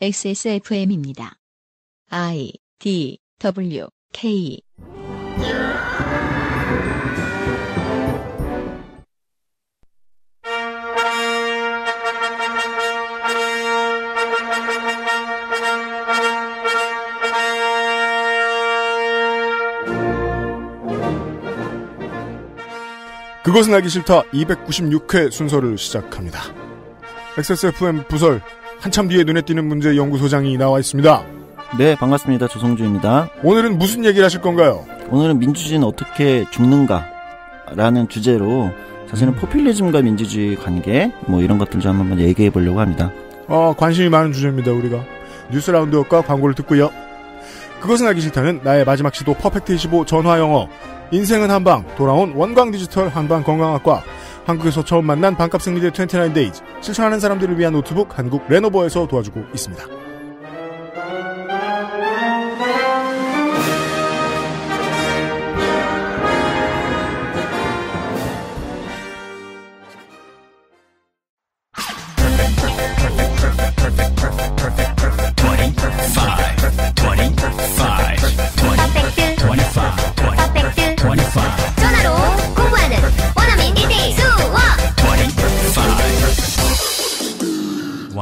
XSFM입니다. I D W K 그것은 알기 싫다 296회 순서를 시작합니다. XSFM 부설 한참 뒤에 눈에 띄는 문제 연구소장이 나와 있습니다. 네, 반갑습니다. 조성주입니다. 오늘은 무슨 얘기를 하실 건가요? 오늘은 민주주의는 어떻게 죽는가라는 주제로 사실은 음. 포퓰리즘과 민주주의 관계 뭐 이런 것들 좀 한번 얘기해 보려고 합니다. 어, 관심이 많은 주제입니다. 우리가 뉴스 라운드업과 광고를 듣고요. 그것은 알기 싫다는 나의 마지막 시도 퍼펙트 25 전화 영어 인생은 한방 돌아온 원광 디지털 한방 건강학과 한국에서 처음 만난 반값 생리대 29데이즈 실천하는 사람들을 위한 노트북 한국 레노버에서 도와주고 있습니다.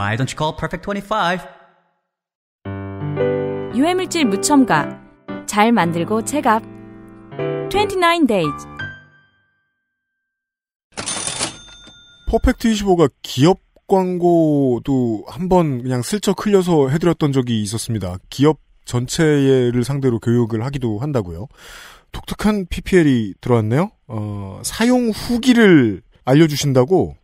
Why don't you call Perfect 25? 유해물질 무첨가 잘 만들고 체갑 29 days 퍼펙트 25가 기업 광고도 한번 그냥 슬쩍 흘려서 해드렸던 적이 있었습니다. 기업 전체를 상대로 교육을 하기도 한다고요. 독특한 PPL이 들어왔네요. 어, 사용 후기를 알려주신다고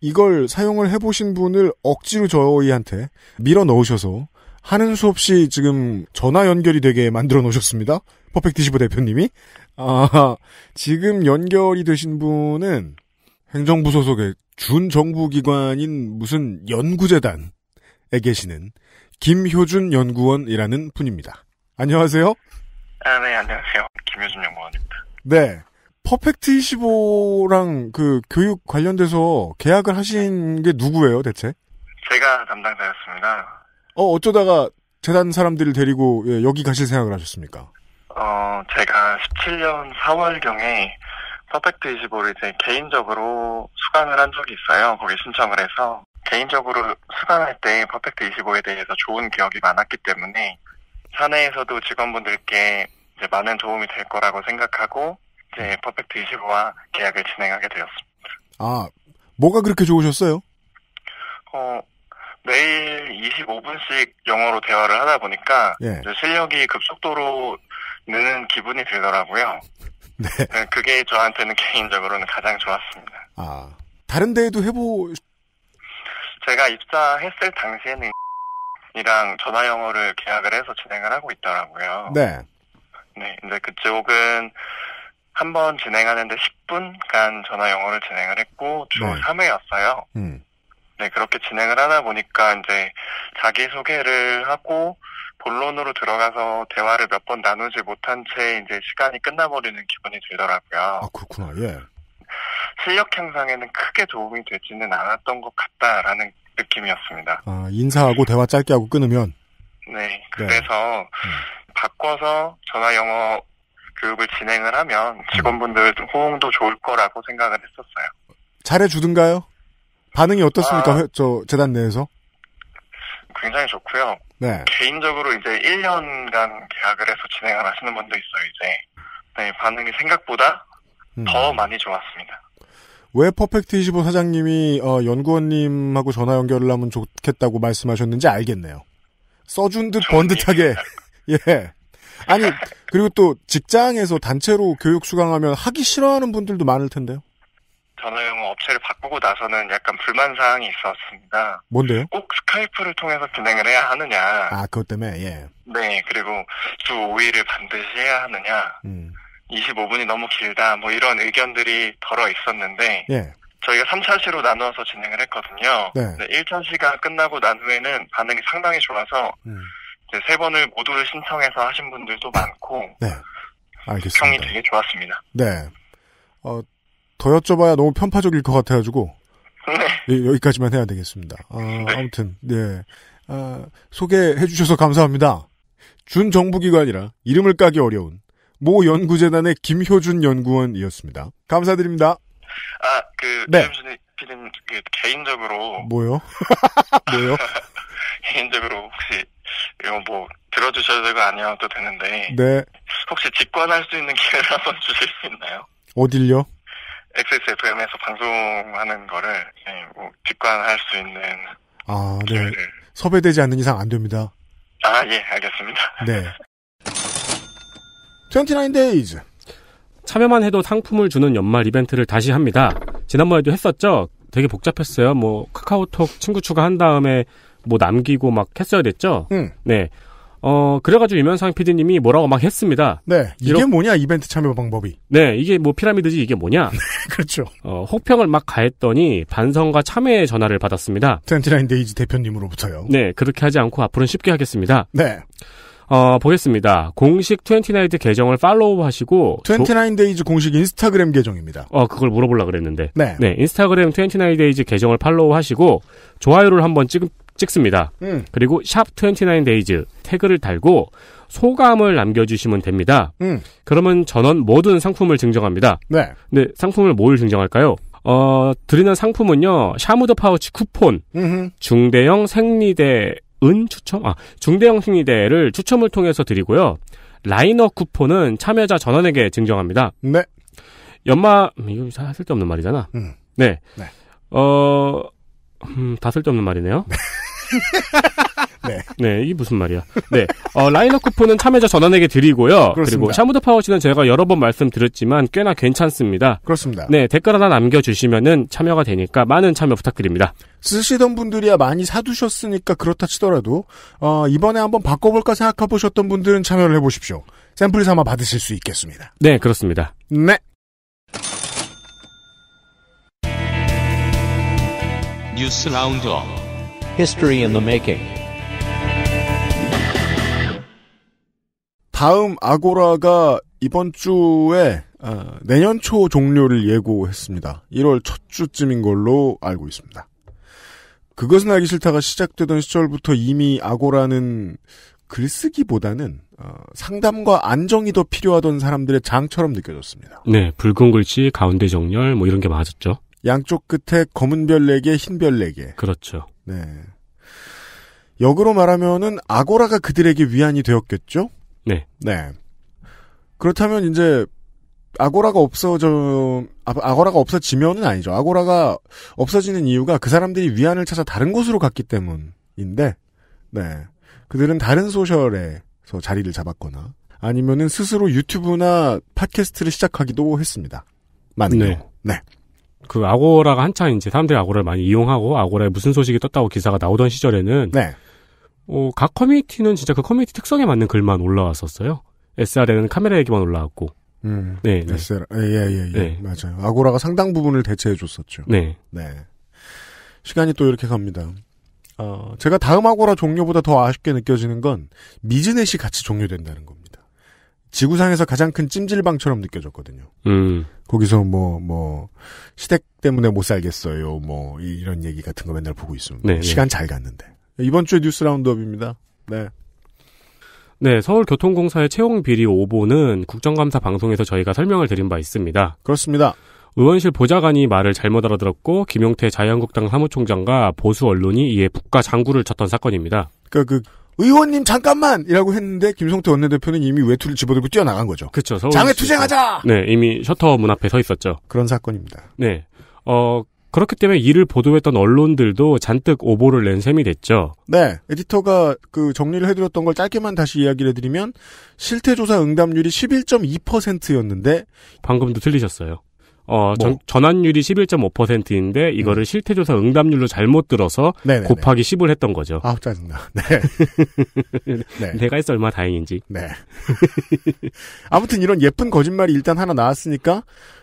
이걸 사용을 해보신 분을 억지로 저희한테 밀어 넣으셔서 하는 수 없이 지금 전화 연결이 되게 만들어 놓으셨습니다. 퍼펙티시브 대표님이. 아, 지금 연결이 되신 분은 행정부 소속의 준정부기관인 무슨 연구재단에 계시는 김효준 연구원이라는 분입니다. 안녕하세요. 아, 네, 안녕하세요. 김효준 연구원입니다. 네. 퍼펙트 25랑 그 교육 관련돼서 계약을 하신 게 누구예요, 대체? 제가 담당자였습니다. 어, 어쩌다가 재단 사람들을 데리고 예, 여기 가실 생각을 하셨습니까? 어, 제가 17년 4월경에 퍼펙트 25를 이제 개인적으로 수강을 한 적이 있어요. 거기 신청을 해서. 개인적으로 수강할 때 퍼펙트 25에 대해서 좋은 기억이 많았기 때문에 사내에서도 직원분들께 많은 도움이 될 거라고 생각하고 이 퍼펙트 25와 계약을 진행하게 되었습니다. 아, 뭐가 그렇게 좋으셨어요? 어, 매일 25분씩 영어로 대화를 하다 보니까 예. 실력이 급속도로 느는 기분이 들더라고요. 네. 네. 그게 저한테는 개인적으로는 가장 좋았습니다. 아, 다른 데에도 해보... 제가 입사했을 당시에는 이랑 전화 영어를 계약을 해서 진행을 하고 있더라고요. 네. 네, 이제 그쪽은 한번 진행하는데 10분간 전화 영어를 진행을 했고 주 네. 3회였어요. 음. 네, 그렇게 진행을 하다 보니까 이제 자기소개를 하고 본론으로 들어가서 대화를 몇 번 나누지 못한 채 이제 시간이 끝나버리는 기분이 들더라고요. 아, 그렇구나, 예. 실력 향상에는 크게 도움이 되지는 않았던 것 같다라는 느낌이었습니다. 아, 인사하고 대화 짧게 하고 끊으면? 네, 네. 그래서 네. 바꿔서 전화 영어 교육을 진행을 하면 음. 직원분들 호응도 좋을 거라고 생각을 했었어요. 잘해주든가요? 반응이 어떻습니까? 아, 저 재단 내에서? 굉장히 좋고요. 네. 개인적으로 이제 1년간 계약을 해서 진행을 하시는 분도 있어요, 이제. 네, 반응이 생각보다 음. 더 많이 좋았습니다. 왜 퍼펙트25 사장님이 어, 연구원님하고 전화 연결을 하면 좋겠다고 말씀하셨는지 알겠네요. 써준 듯 번듯하게. 예. 아니 그리고 또 직장에서 단체로 교육 수강하면 하기 싫어하는 분들도 많을 텐데요. 저는 뭐 업체를 바꾸고 나서는 약간 불만 사항이 있었습니다. 뭔데요? 꼭 스카이프를 통해서 진행을 해야 하느냐. 아, 그것 때문에, 예. 네, 그리고 주 5일을 반드시 해야 하느냐. 음. 25분이 너무 길다. 뭐 이런 의견들이 덜어 있었는데. 예. 저희가 3차시로 나누어서 진행을 했거든요. 네. 1차 시가 끝나고 난 후에는 반응이 상당히 좋아서 음. 세 번을 모두 를 신청해서 하신 분들도 많고 네. 알겠습니다. 평이 되게 좋았습니다. 네. 어, 더 여쭤봐야 너무 편파적일 것 같아가지고 네. 여기까지만 해야 되겠습니다. 아, 네. 아무튼 네. 아, 소개해 주셔서 감사합니다. 준정부기관이라 이름을 까기 어려운 모 연구재단의 김효준 연구원이었습니다. 감사드립니다. 아, 그, 네. 김효준 피디님 그, 개인적으로. 뭐요? 뭐요? 개인적으로 혹시 이건뭐 들어주셔야 되고 아니어도 되는데 네. 혹시 직관할 수 있는 기회를 한번 주실 수 있나요? 어딜요? XSFM에서 방송하는 거를 네, 뭐 직관할 수 있는 아, 네. 기회를. 섭외되지 않는 이상 안 됩니다. 아, 예, 알겠습니다. 네. 29 days. 참여만 해도 상품을 주는 연말 이벤트를 다시 합니다. 지난번에도 했었죠? 되게 복잡했어요. 뭐, 카카오톡 친구 추가한 다음에 뭐 남기고 막 했어야 됐죠. 음. 네. 어, 그래가지고 유면상 PD님이 뭐라고 막 했습니다. 네. 이게 이러... 뭐냐, 이벤트 참여 방법이. 네, 이게 뭐 피라미드지, 이게 뭐냐. 네, 그렇죠. 어, 혹평을 막 가했더니 반성과 참회의 전화를 받았습니다. 29 데이즈 대표님으로부터요. 네, 그렇게 하지 않고 앞으로는 쉽게 하겠습니다. 네. 어, 보겠습니다. 공식 29 계정을 팔로우 하시고. 29 데이즈 공식 인스타그램 계정입니다. 어, 그걸 물어보려고 그랬는데. 네. 네, 인스타그램 29 데이즈 계정을 팔로우 하시고, 좋아요를 한번 찍, 찍습니다. 음. 그리고 샵 29days 태그를 달고 소감을 남겨주시면 됩니다. 음. 그러면 전원 모든 상품을 증정합니다. 네. 근데 상품을 뭘 증정할까요? 어, 드리는 상품은요, 샤무드 파우치 쿠폰, 음흠. 중대형 생리대 은 추첨? 아, 중대형 생리대를 추첨을 통해서 드리고요. 라이너 쿠폰은 참여자 전원에게 증정합니다. 네. 연마 이거 다 쓸데없는 말이잖아. 음. 네. 네. 어, 음, 다 쓸데없는 말이네요. 네. 네. 네, 이게 무슨 말이야. 네. 어, 라이너 쿠폰은 참여자 전원에게 드리고요. 그렇습니다. 그리고 샤무드 파워치는 제가 여러 번 말씀드렸지만 꽤나 괜찮습니다. 그렇습니다. 네, 댓글 하나 남겨주시면은 참여가 되니까 많은 참여 부탁드립니다. 쓰시던 분들이야 많이 사두셨으니까 그렇다 치더라도, 어, 이번에 한번 바꿔볼까 생각해보셨던 분들은 참여를 해보십시오. 샘플 삼아 받으실 수 있겠습니다. 네, 그렇습니다. 네. 뉴스 라운드업. history in the making. 다음 아고라가 이번 주에 어, 내년 초 종료를 예고했습니다. 1월 첫 주쯤인 걸로 알고 있습니다. 그것은 알기 싫다가 시작되던 시절부터 이미 아고라는 글쓰기보다는 어, 상담과 안정이 더 필요하던 사람들의 장처럼 느껴졌습니다. 네, 붉은 글씨, 가운데 정렬 뭐 이런 게 맞았죠. 양쪽 끝에 검은 별4개흰 별4개 그렇죠. 네. 역으로 말하면은 아고라가 그들에게 위안이 되었겠죠? 네. 네. 그렇다면 이제 아고라가 없어져 아, 고라가 없어지면은 아니죠. 아고라가 없어지는 이유가 그 사람들이 위안을 찾아 다른 곳으로 갔기 때문인데 네. 그들은 다른 소셜에서 자리를 잡았거나 아니면은 스스로 유튜브나 팟캐스트를 시작하기도 했습니다. 맞네요. 네. 네. 그 아고라가 한창 이제 사람들이 아고라를 많이 이용하고 아고라에 무슨 소식이 떴다고 기사가 나오던 시절에는 네. 어, 각 커뮤니티는 진짜 그 커뮤니티 특성에 맞는 글만 올라왔었어요. SR에는 카메라 얘기만 올라왔고. 음, 네, 네. SR, 예예예, 예, 예, 예, 예. 네. 맞아요. 아고라가 상당 부분을 대체해 줬었죠. 네, 네. 시간이 또 이렇게 갑니다. 어, 제가 다음 아고라 종료보다 더 아쉽게 느껴지는 건 미즈넷이 같이 종료된다는 겁니다. 지구상에서 가장 큰 찜질방처럼 느껴졌거든요. 음. 거기서 뭐, 뭐, 시댁 때문에 못 살겠어요. 뭐, 이런 얘기 같은 거 맨날 보고 있습니다. 네, 네, 시간 잘 갔는데. 이번 주에 뉴스 라운드업입니다. 네. 네, 서울교통공사의 채용 비리 오보는 국정감사 방송에서 저희가 설명을 드린 바 있습니다. 그렇습니다. 의원실 보좌관이 말을 잘못 알아들었고 김용태 자유한국당 사무총장과 보수 언론이 이에 국가 장구를 쳤던 사건입니다. 그러그 그러니까 의원님 잠깐만! 이라고 했는데 김성태 원내대표는 이미 외투를 집어들고 뛰어나간 거죠. 그렇죠. 장외 투쟁하자! 네, 이미 셔터 문 앞에 서 있었죠. 그런 사건입니다. 네. 어, 그렇기 때문에 이를 보도했던 언론들도 잔뜩 오보를 낸 셈이 됐죠. 네. 에디터가 그 정리를 해드렸던 걸 짧게만 다시 이야기를 해드리면 실태조사 응답률이 11.2%였는데 방금도 틀리셨어요. 어, 전, 뭐? 전환율이 11.5%인데 이거를 음. 실태조사 응답률로 잘못 들어서 네네네. 곱하기 10을 했던 거죠. 아, 짜증나. 네. 네. 내가 했어 얼마 다행인지. 네. 아무튼 이런 예쁜 거짓말이 일단 하나 나왔으니까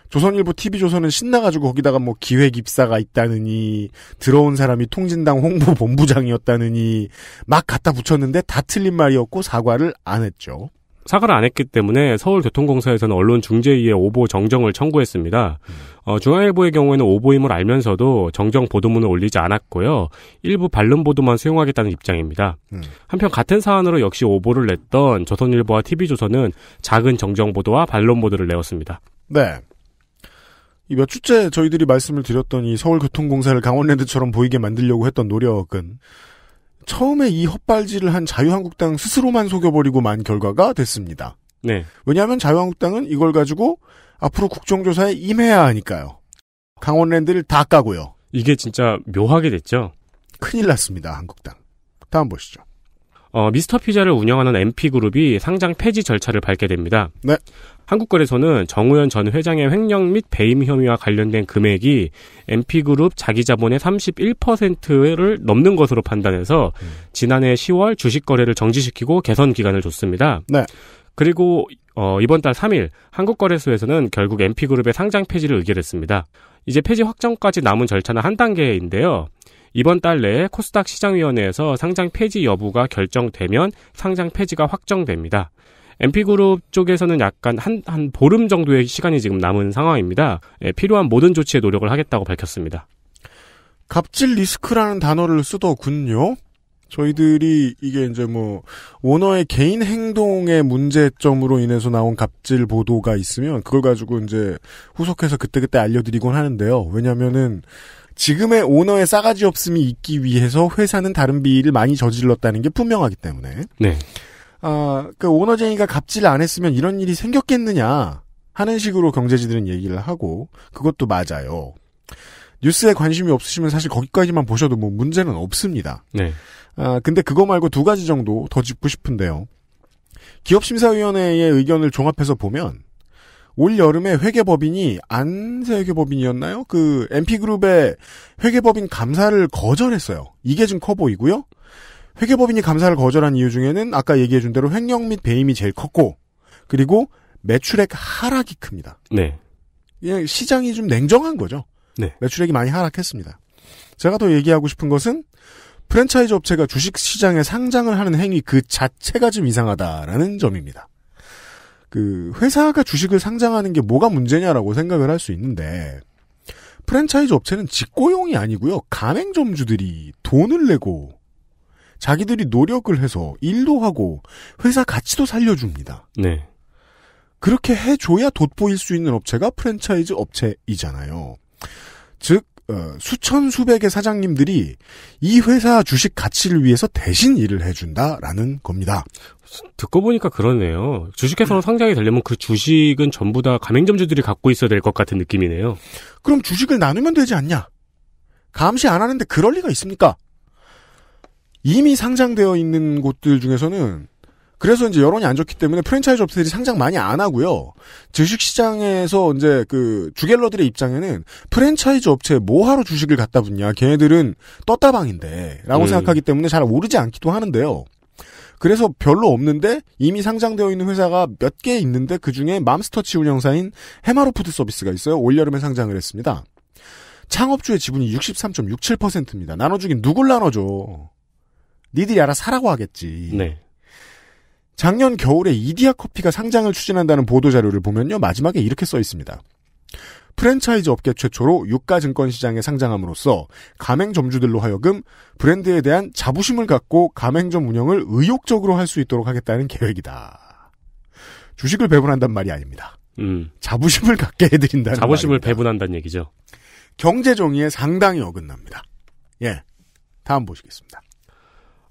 조선일보 TV조선은 신나가지고 거기다가 뭐 기획 입사가 있다느니 들어온 사람이 통진당 홍보본부장이었다느니 막 갖다 붙였는데 다 틀린 말이었고 사과를 안 했죠. 사과를 안 했기 때문에 서울교통공사에서는 언론 중재위에 오보 정정을 청구했습니다. 음. 어, 중앙일보의 경우에는 오보임을 알면서도 정정 보도문을 올리지 않았고요. 일부 반론 보도만 수용하겠다는 입장입니다. 음. 한편 같은 사안으로 역시 오보를 냈던 조선일보와 TV조선은 작은 정정 보도와 반론 보도를 내었습니다. 네. 이 몇 주째 저희들이 말씀을 드렸던 이 서울교통공사를 강원랜드처럼 보이게 만들려고 했던 노력은 처음에 이 헛발질을 한 자유한국당 스스로만 속여버리고 만 결과가 됐습니다. 네. 왜냐하면 자유한국당은 이걸 가지고 앞으로 국정조사에 임해야 하니까요. 강원랜드를 다 까고요. 이게 진짜 묘하게 됐죠. 큰일 났습니다, 한국당. 다음 보시죠. 어, 미스터 피자를 운영하는 MP 그룹이 상장 폐지 절차를 밟게 됩니다. 네. 한국거래소는 정우현 전 회장의 횡령 및 배임 혐의와 관련된 금액이 MP그룹 자기자본의 31%를 넘는 것으로 판단해서 음. 지난해 10월 주식거래를 정지시키고 개선 기간을 줬습니다. 네. 그리고 어, 이번 달 3일 한국거래소에서는 결국 MP그룹의 상장 폐지를 의결했습니다. 이제 폐지 확정까지 남은 절차는 한 단계인데요. 이번 달 내에 코스닥 시장위원회에서 상장 폐지 여부가 결정되면 상장 폐지가 확정됩니다. MP그룹 쪽에서는 약간 한, 한 보름 정도의 시간이 지금 남은 상황입니다. 예, 필요한 모든 조치에 노력을 하겠다고 밝혔습니다. 갑질 리스크라는 단어를 쓰더군요. 저희들이 이게 이제 뭐원어의 개인 행동의 문제점으로 인해서 나온 갑질 보도가 있으면 그걸 가지고 이제 후속해서 그때그때 알려드리곤 하는데요. 왜냐면은 지금의 오너의 싸가지 없음이 있기 위해서 회사는 다른 비위를 많이 저질렀다는 게 분명하기 때문에. 네. 아, 그 오너쟁이가 갑질을 안 했으면 이런 일이 생겼겠느냐 하는 식으로 경제지들은 얘기를 하고 그것도 맞아요. 뉴스에 관심이 없으시면 사실 거기까지만 보셔도 뭐 문제는 없습니다. 네. 아, 근데 그거 말고 두 가지 정도 더 짚고 싶은데요. 기업심사위원회의 의견을 종합해서 보면 올 여름에 회계법인이 안세 회계법인이었나요? 그 MP그룹의 회계법인 감사를 거절했어요. 이게 좀 커 보이고요. 회계법인이 감사를 거절한 이유 중에는 아까 얘기해준 대로 횡령 및 배임이 제일 컸고 그리고 매출액 하락이 큽니다. 네. 그냥 예, 시장이 좀 냉정한 거죠. 네. 매출액이 많이 하락했습니다. 제가 더 얘기하고 싶은 것은 프랜차이즈 업체가 주식 시장에 상장을 하는 행위 그 자체가 좀 이상하다라는 점입니다. 그 회사가 주식을 상장하는 게 뭐가 문제냐라고 생각을 할 수 있는데 프랜차이즈 업체는 직고용이 아니고요. 가맹점주들이 돈을 내고 자기들이 노력을 해서 일도 하고 회사 가치도 살려줍니다. 네. 그렇게 해줘야 돋보일 수 있는 업체가 프랜차이즈 업체이잖아요. 즉 어, 수천 수백의 사장님들이 이 회사 주식 가치를 위해서 대신 일을 해준다라는 겁니다. 듣고 보니까 그러네요. 주식회사로 상장이 음. 되려면 그 주식은 전부 다 가맹점주들이 갖고 있어야 될 것 같은 느낌이네요. 그럼 주식을 나누면 되지 않냐? 감시 안 하는데 그럴 리가 있습니까? 이미 상장되어 있는 곳들 중에서는 그래서 이제 여론이 안 좋기 때문에 프랜차이즈 업체들이 상장 많이 안 하고요. 주식 시장에서 이제 그 주갤러들의 입장에는 프랜차이즈 업체 뭐하러 주식을 갖다 붙냐. 걔네들은 떴다방인데라고 음. 생각하기 때문에 잘 오르지 않기도 하는데요. 그래서 별로 없는데 이미 상장되어 있는 회사가 몇 개 있는데 그 중에 맘스터치 운영사인 해마로푸드 서비스가 있어요. 올여름에 상장을 했습니다. 창업주의 지분이 63.67%입니다. 나눠주긴 누굴 나눠줘? 니들이 알아 사라고 하겠지. 네. 작년 겨울에 이디야 커피가 상장을 추진한다는 보도 자료를 보면요. 마지막에 이렇게 써 있습니다. 프랜차이즈 업계 최초로 유가 증권 시장에 상장함으로써 가맹점주들로 하여금 브랜드에 대한 자부심을 갖고 가맹점 운영을 의욕적으로 할 수 있도록 하겠다는 계획이다. 주식을 배분한단 말이 아닙니다. 음. 자부심을 갖게 해드린다는 자부심을 말입니다. 배분한다는 얘기죠. 경제 정의에 상당히 어긋납니다. 예. 다음 보시겠습니다.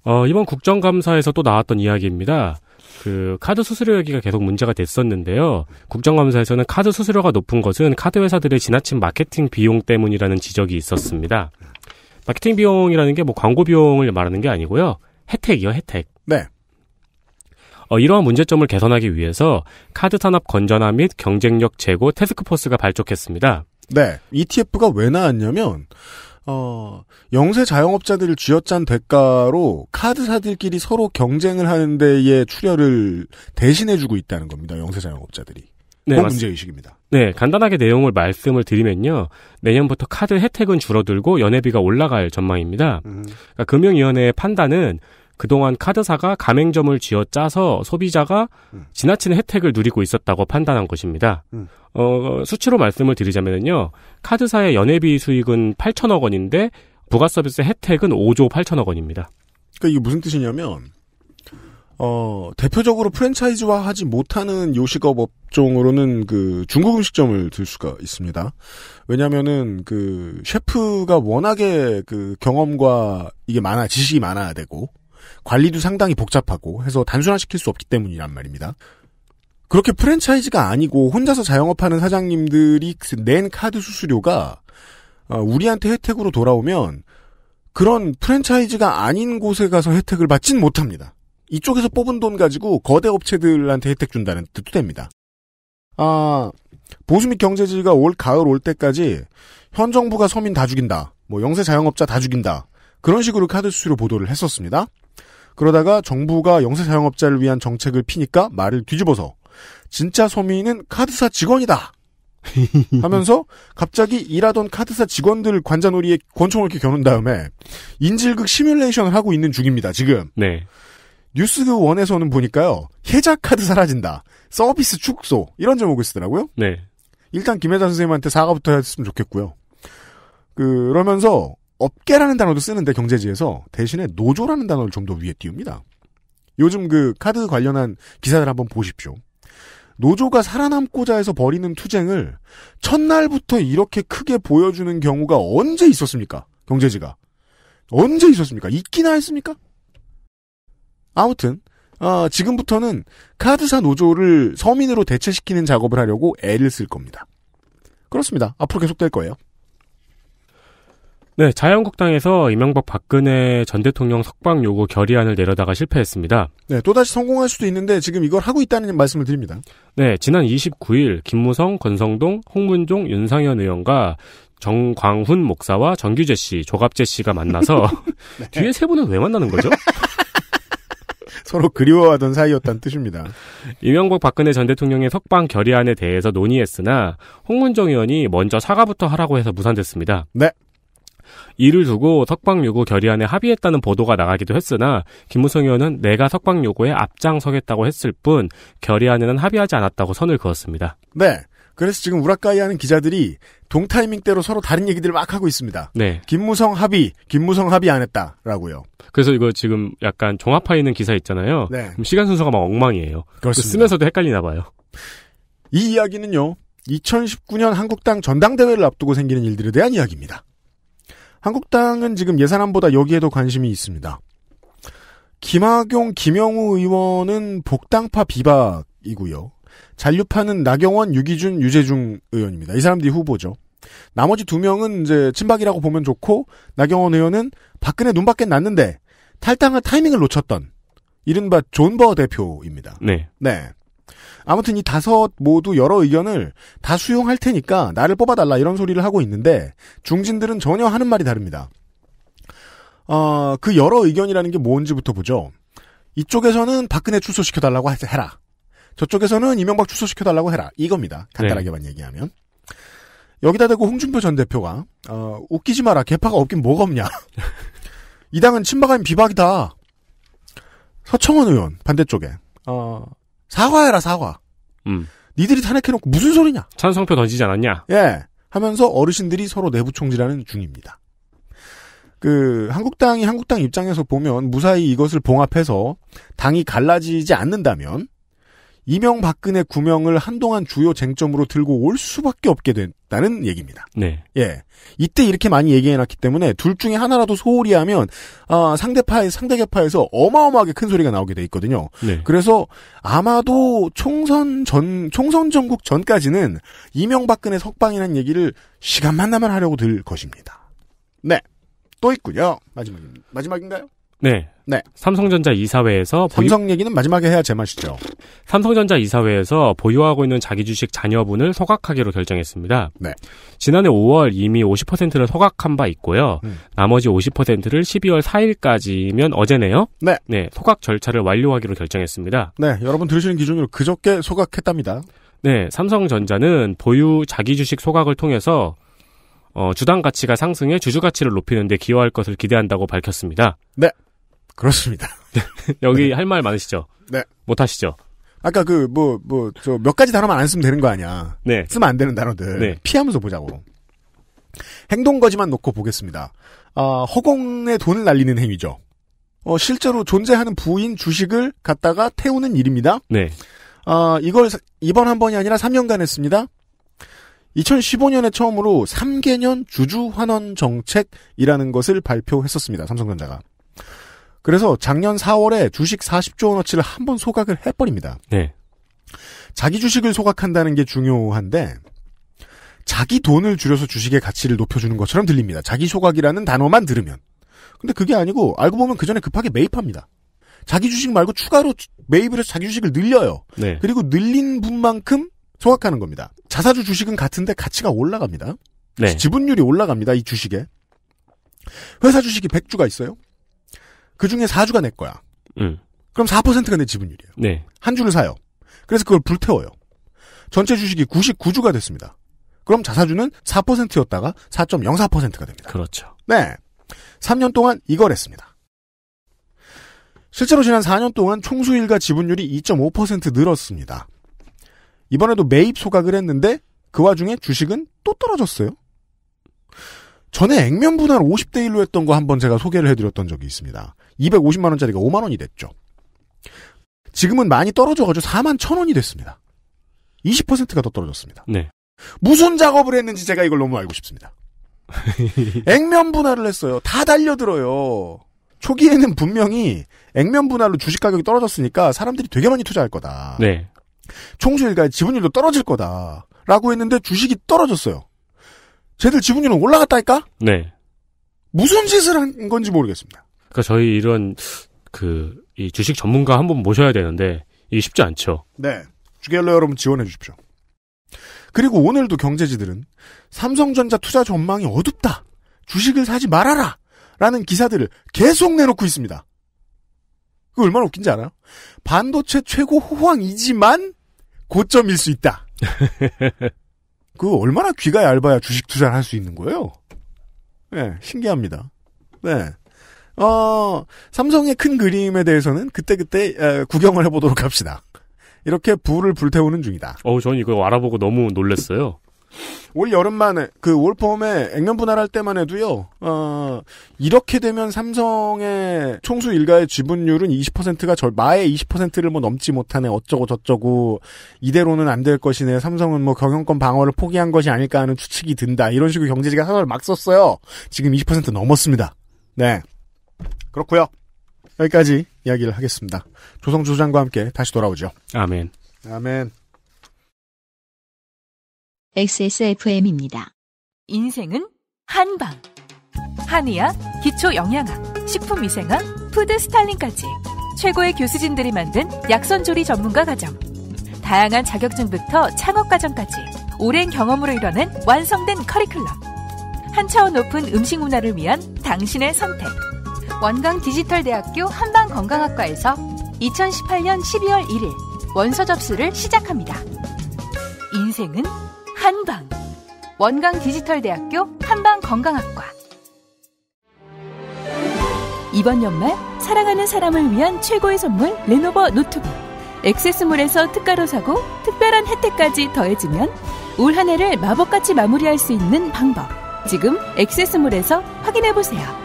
어, 이번 국정감사에서 또 나왔던 이야기입니다. 그 카드 수수료 얘기가 계속 문제가 됐었는데요. 국정감사에서는 카드 수수료가 높은 것은 카드 회사들의 지나친 마케팅 비용 때문이라는 지적이 있었습니다. 마케팅 비용이라는 게 뭐 광고 비용을 말하는 게 아니고요. 혜택이요, 혜택. 네. 어, 이러한 문제점을 개선하기 위해서 카드 산업 건전화 및 경쟁력 제고 테스크포스가 발족했습니다. 네. ETF가 왜 나왔냐면 어, 영세 자영업자들을 쥐어짠 대가로 카드사들끼리 서로 경쟁을 하는 데에 출혈을 대신해주고 있다는 겁니다. 영세 자영업자들이. 네, 문제의식입니다. 네, 간단하게 내용을 말씀을 드리면요. 내년부터 카드 혜택은 줄어들고 연회비가 올라갈 전망입니다. 음. 그러니까 금융위원회의 판단은 그동안 카드사가 가맹점을 쥐어짜서 소비자가 음. 지나친 혜택을 누리고 있었다고 판단한 것입니다. 음. 어, 수치로 말씀을 드리자면요. 카드사의 연회비 수익은 8천억 원인데 부가 서비스 혜택은 5조 8천억 원입니다. 그러니까 이게 무슨 뜻이냐면 어, 대표적으로 프랜차이즈화 하지 못하는 요식업 업종으로는 그 중국 음식점을 들 수가 있습니다. 왜냐면은 그 셰프가 워낙에 그 경험과 이게 많아, 지식이 많아야 되고, 관리도 상당히 복잡하고 해서 단순화시킬 수 없기 때문이란 말입니다. 그렇게 프랜차이즈가 아니고 혼자서 자영업하는 사장님들이 그 낸 카드 수수료가 어, 우리한테 혜택으로 돌아오면 그런 프랜차이즈가 아닌 곳에 가서 혜택을 받진 못합니다. 이쪽에서 뽑은 돈 가지고 거대 업체들한테 혜택 준다는 뜻도 됩니다. 아, 보수 및 경제지가 올 가을 올 때까지 현 정부가 서민 다 죽인다. 뭐 영세 자영업자 다 죽인다. 그런 식으로 카드 수수료 보도를 했었습니다. 그러다가 정부가 영세자영업자를 위한 정책을 피니까 말을 뒤집어서 진짜 소미는 카드사 직원이다 하면서 갑자기 일하던 카드사 직원들 관자놀이에 권총을 이렇게 겨눈 다음에 인질극 시뮬레이션을 하고 있는 중입니다 지금 네. 뉴스그 원에서는 보니까요 해자 카드 사라진다 서비스 축소 이런 제목을 쓰더라고요 네. 일단 김혜자 선생님한테 사과부터 했으면 좋겠고요 그러면서 업계라는 단어도 쓰는데 경제지에서 대신에 노조라는 단어를 좀 더 위에 띄웁니다. 요즘 그 카드 관련한 기사들 한번 보십시오. 노조가 살아남고자 해서 벌이는 투쟁을 첫날부터 이렇게 크게 보여주는 경우가 언제 있었습니까? 경제지가. 언제 있었습니까? 있기나 했습니까? 아무튼 아, 지금부터는 카드사 노조를 서민으로 대체시키는 작업을 하려고 애를 쓸 겁니다. 그렇습니다. 앞으로 계속될 거예요. 네, 자유한국당에서 이명박 박근혜 전 대통령 석방 요구 결의안을 내려다가 실패했습니다. 네, 또다시 성공할 수도 있는데 지금 이걸 하고 있다는 말씀을 드립니다. 네, 지난 29일 김무성, 권성동, 홍문종, 윤상현 의원과 정광훈 목사와 정규재 씨, 조갑재 씨가 만나서 네. 뒤에 세 분은 왜 만나는 거죠? 서로 그리워하던 사이였다는 뜻입니다. 이명박 박근혜 전 대통령의 석방 결의안에 대해서 논의했으나 홍문정 의원이 먼저 사과부터 하라고 해서 무산됐습니다. 네. 이를 두고 석방 요구 결의안에 합의했다는 보도가 나가기도 했으나 김무성 의원은 내가 석방 요구에 앞장서겠다고 했을 뿐 결의안에는 합의하지 않았다고 선을 그었습니다. 네. 그래서 지금 우라카이 하는 기자들이 동타이밍대로 서로 다른 얘기들을 막 하고 있습니다. 네. 김무성 합의, 김무성 합의 안 했다라고요. 그래서 이거 지금 약간 종합화 있는 기사 있잖아요. 네. 시간 순서가 막 엉망이에요. 그 그렇습니다. 쓰면서도 헷갈리나 봐요. 이 이야기는요. 2019년 한국당 전당대회를 앞두고 생기는 일들에 대한 이야기입니다. 한국당은 지금 예산안보다 여기에도 관심이 있습니다. 김학용, 김영우 의원은 복당파 비박이고요. 잔류파는 나경원, 유기준, 유재중 의원입니다. 이 사람들이 후보죠. 나머지 두 명은 이제 친박이라고 보면 좋고 나경원 의원은 박근혜 눈밖에 났는데 탈당할 타이밍을 놓쳤던 이른바 존버 대표입니다. 네. 네. 아무튼 이 다섯 모두 여러 의견을 다 수용할 테니까 나를 뽑아달라 이런 소리를 하고 있는데 중진들은 전혀 하는 말이 다릅니다. 어, 그 여러 의견이라는 게 뭔지부터 보죠. 이쪽에서는 박근혜 출소시켜달라고 해라. 저쪽에서는 이명박 출소시켜달라고 해라. 이겁니다. 네. 간단하게만 네. 얘기하면. 여기다 대고 홍준표 전 대표가 어, 웃기지 마라. 개파가 없긴 뭐가 없냐. 이 당은 친박하면 비박이다. 서청원 의원 반대쪽에 어, 사과해라 사과. 음. 니들이 탄핵해놓고 무슨 소리냐? 찬성표 던지지 않았냐? 예. 하면서 어르신들이 서로 내부 총질하는 중입니다. 그 한국당이 한국당 입장에서 보면 무사히 이것을 봉합해서 당이 갈라지지 않는다면 이명박근혜 구명을 한동안 주요 쟁점으로 들고 올 수밖에 없게 된 있다는 얘기입니다. 네. 예. 이때 이렇게 많이 얘기해놨기 때문에 둘 중에 하나라도 소홀히 하면 아, 상대파 상대계파에서 어마어마하게 큰 소리가 나오게 돼 있거든요. 네. 그래서 아마도 총선 전 총선 전국 전까지는 이명박근혜 석방이라는 얘기를 시간만 나면 하려고 들 것입니다. 네. 또 있군요. 마지막 마지막인가요? 네. 네. 삼성전자 이사회에서 삼성 보유... 얘기는 마지막에 해야 제맛이죠. 삼성전자 이사회에서 보유하고 있는 자기 주식 잔여분을 소각하기로 결정했습니다. 네. 지난해 5월 이미 50%를 소각한 바 있고요. 음. 나머지 50%를 12월 4일까지면 어제네요. 네. 네. 소각 절차를 완료하기로 결정했습니다. 네. 여러분 들으시는 기준으로 그저께 소각했답니다. 네. 삼성전자는 보유 자기 주식 소각을 통해서 어, 주당 가치가 상승해 주주 가치를 높이는 데 기여할 것을 기대한다고 밝혔습니다. 네. 그렇습니다. 네. 여기 네. 할말 많으시죠? 네. 못하시죠? 아까 그, 뭐, 뭐, 저 몇 가지 단어만 안 쓰면 되는 거 아니야. 네. 쓰면 안 되는 단어들. 네. 피하면서 보자고. 행동거지만 놓고 보겠습니다. 어, 허공에 돈을 날리는 행위죠. 어, 실제로 존재하는 부인 주식을 갖다가 태우는 일입니다. 네. 어, 이걸 이번 한 번이 아니라 3년간 했습니다. 2015년에 처음으로 3개년 주주 환원 정책이라는 것을 발표했었습니다. 삼성전자가. 그래서 작년 4월에 주식 40조 원어치를 한 번 소각을 해버립니다. 네. 자기 주식을 소각한다는 게 중요한데 자기 돈을 줄여서 주식의 가치를 높여주는 것처럼 들립니다. 자기 소각이라는 단어만 들으면. 근데 그게 아니고 알고 보면 그 전에 급하게 매입합니다. 자기 주식 말고 추가로 매입을 해서 자기 주식을 늘려요. 네. 그리고 늘린 분만큼 소각하는 겁니다. 자사주 주식은 같은데 가치가 올라갑니다. 네. 지분율이 올라갑니다. 이 주식에. 회사 주식이 100주가 있어요. 그 중에 4주가 내 거야. 음. 그럼 4%가 내 지분율이에요. 네. 한 주를 사요. 그래서 그걸 불태워요. 전체 주식이 99주가 됐습니다. 그럼 자사주는 4%였다가 4.04%가 됩니다. 그렇죠. 네. 3년 동안 이걸 했습니다. 실제로 지난 4년 동안 총수일가 지분율이 2.5% 늘었습니다. 이번에도 매입 소각을 했는데 그 와중에 주식은 또 떨어졌어요. 전에 액면 분할 50대 1로 했던 거 한번 제가 소개를 해드렸던 적이 있습니다. 250만 원짜리가 5만 원이 됐죠. 지금은 많이 떨어져가지고 4만 천 원이 됐습니다. 20%가 더 떨어졌습니다. 네. 무슨 작업을 했는지 제가 이걸 너무 알고 싶습니다. 액면 분할을 했어요. 다 달려들어요. 초기에는 분명히 액면 분할로 주식 가격이 떨어졌으니까 사람들이 되게 많이 투자할 거다. 네. 총수일가의 지분율도 떨어질 거다. 라고 했는데 주식이 떨어졌어요. 쟤들 지분율은 올라갔다니까? 네. 무슨 짓을 한 건지 모르겠습니다. 그러니까 저희 이런 그이 주식 전문가 한 분 모셔야 되는데 이게 쉽지 않죠. 네. 주갤러 여러분 지원해 주십시오. 그리고 오늘도 경제지들은 삼성전자 투자 전망이 어둡다. 주식을 사지 말아라. 라는 기사들을 계속 내놓고 있습니다. 그 얼마나 웃긴지 알아요? 반도체 최고 호황이지만 고점일 수 있다. 그 얼마나 귀가 얇아야 주식 투자를 할 수 있는 거예요? 네, 신기합니다. 네. 어, 삼성의 큰 그림에 대해서는 그때그때 그때 구경을 해보도록 합시다. 이렇게 불을 불태우는 중이다. 어, 저는 이거 알아보고 너무 놀랐어요. 올 여름만에 그올 봄에 액면 분할할 때만 해도요. 어, 이렇게 되면 삼성의 총수 일가의 지분율은 20%가 절 마의 20%를 뭐 넘지 못하네 어쩌고 저쩌고 이대로는 안 될 것이네 삼성은 뭐 경영권 방어를 포기한 것이 아닐까 하는 추측이 든다 이런 식으로 경제지가 사설을 막 썼어요. 지금 20% 넘었습니다. 네. 그렇고요. 여기까지 이야기를 하겠습니다. 조성주 장과 함께 다시 돌아오죠. 아멘. 아멘. XSFM입니다. 인생은 한방. 한의학, 기초영양학, 식품위생학, 푸드스타일링까지 최고의 교수진들이 만든 약선조리 전문가 과정. 다양한 자격증부터 창업 과정까지 오랜 경험으로 이뤄낸 완성된 커리큘럼. 한 차원 높은 음식 문화를 위한 당신의 선택. 원광 디지털대학교 한방건강학과에서 2018년 12월 1일 원서 접수를 시작합니다. 인생은 한방. 원광 디지털대학교 한방건강학과. 이번 연말 사랑하는 사람을 위한 최고의 선물 레노버 노트북. 액세스몰에서 특가로 사고 특별한 혜택까지 더해지면 올 한 해를 마법같이 마무리할 수 있는 방법. 지금 액세스몰에서 확인해 보세요.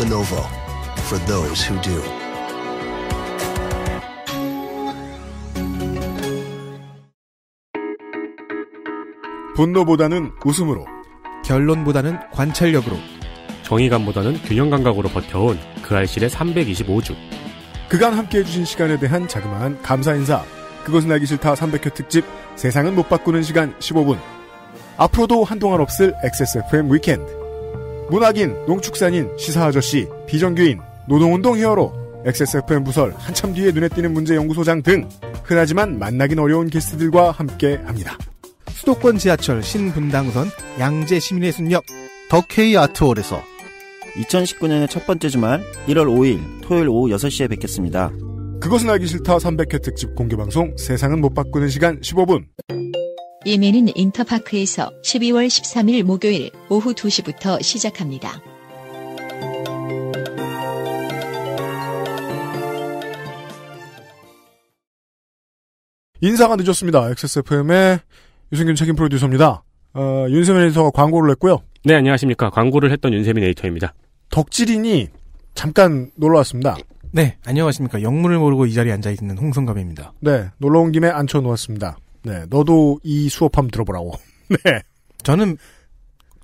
Lenovo for those who do. 분노보다는 웃음으로, 결론보다는 관찰력으로, 정의감보다는 균형 감각으로 버텨온 그 알실의 325주. 그간 함께 해주신 시간에 대한 자그마한 감사 인사. 그것은 알기 싫다 300회 특집 세상은 못 바꾸는 시간 15분. 앞으로도 한동안 없을 XSFM 위켄드. 문학인, 농축산인, 시사아저씨, 비정규인, 노동운동 히어로, XSFM 부설, 한참 뒤에 눈에 띄는 문제연구소장 등 흔하지만 만나긴 어려운 게스트들과 함께합니다. 수도권 지하철 신분당선 양재 시민의 순역 더케이 아트홀에서 2019년의 첫 번째 주말 1월 5일 토요일 오후 6시에 뵙겠습니다. 그것은 알기 싫다 300회 특집 공개방송 세상은 못 바꾸는 시간 15분 예매는 인터파크에서 12월 13일 목요일 오후 2시부터 시작합니다. 인사가 늦었습니다. XSFM의 유승균 책임 프로듀서입니다. 어, 윤세민 에디터가 광고를 했고요. 네, 안녕하십니까. 광고를 했던 윤세민 에디터입니다. 덕질인이 잠깐 놀러 왔습니다. 네, 안녕하십니까. 영문을 모르고 이 자리에 앉아있는 홍성갑입니다. 네, 놀러 온 김에 앉혀놓았습니다. 네, 너도 이 수업 한번 들어보라고. 네. 저는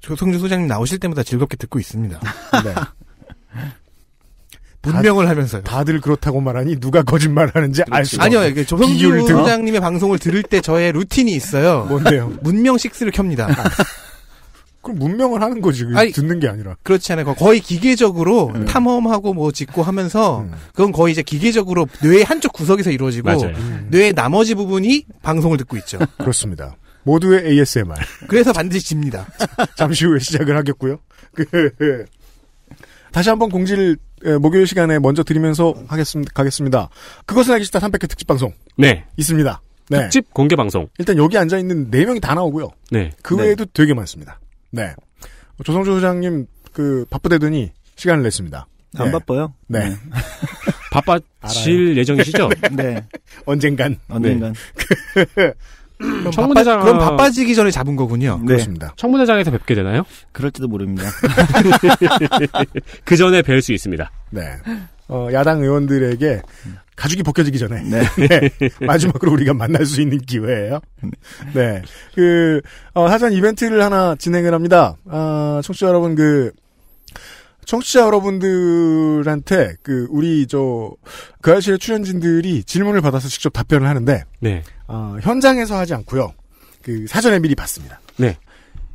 조성주 소장님 나오실 때마다 즐겁게 듣고 있습니다. 네. 분명을 하면서요. 다들 그렇다고 말하니 누가 거짓말하는지 알 그렇죠. 수. 아니요, 조성주 소장님의 방송을 들을 때 저의 루틴이 있어요. 뭔데요? 문명 식 6를 켭니다. 아. 그럼 문명을 하는 거지 아니, 듣는 게 아니라 그렇지 않아요 거의 기계적으로 네. 탐험하고 뭐 짓고 하면서 음. 그건 거의 이제 기계적으로 뇌의 한쪽 구석에서 이루어지고 음. 뇌의 나머지 부분이 방송을 듣고 있죠 그렇습니다 모두의 ASMR 그래서 반드시 집니다 잠시 후에 시작을 하겠고요 그, 다시 한번 공지를 목요일 시간에 먼저 드리면서 하겠습니다 가겠습니다 그것은 알기 싫다 300회 특집 방송 네 있습니다 네. 특집 공개 방송 일단 여기 앉아 있는 네 명이 다 나오고요 네. 그 외에도 네. 되게 많습니다 네. 조성주 소장님 그 바쁘대더니 시간을 냈습니다. 안 네. 바빠요? 네. 네. 바빠질 예정이시죠? 네. 네. 언젠간. 언젠간. 그 청문회장 바빠, 그럼 바빠지기 전에 잡은 거군요. 네. 그렇습니다. 청문회장에서 뵙게 되나요? 그럴지도 모릅니다. 그 전에 뵐 수 있습니다. 네. 어, 야당 의원들에게 가죽이 벗겨지기 전에 네. 네. 마지막으로 우리가 만날 수 있는 기회예요. 네, 네. 그 어, 사전 이벤트를 하나 진행을 합니다. 아, 청취자 여러분 그 청취자 여러분들한테 그 우리 저그 아실의 출연진들이 질문을 받아서 직접 답변을 하는데 네. 어, 현장에서 하지 않고요. 그 사전에 미리 봤습니다. 네.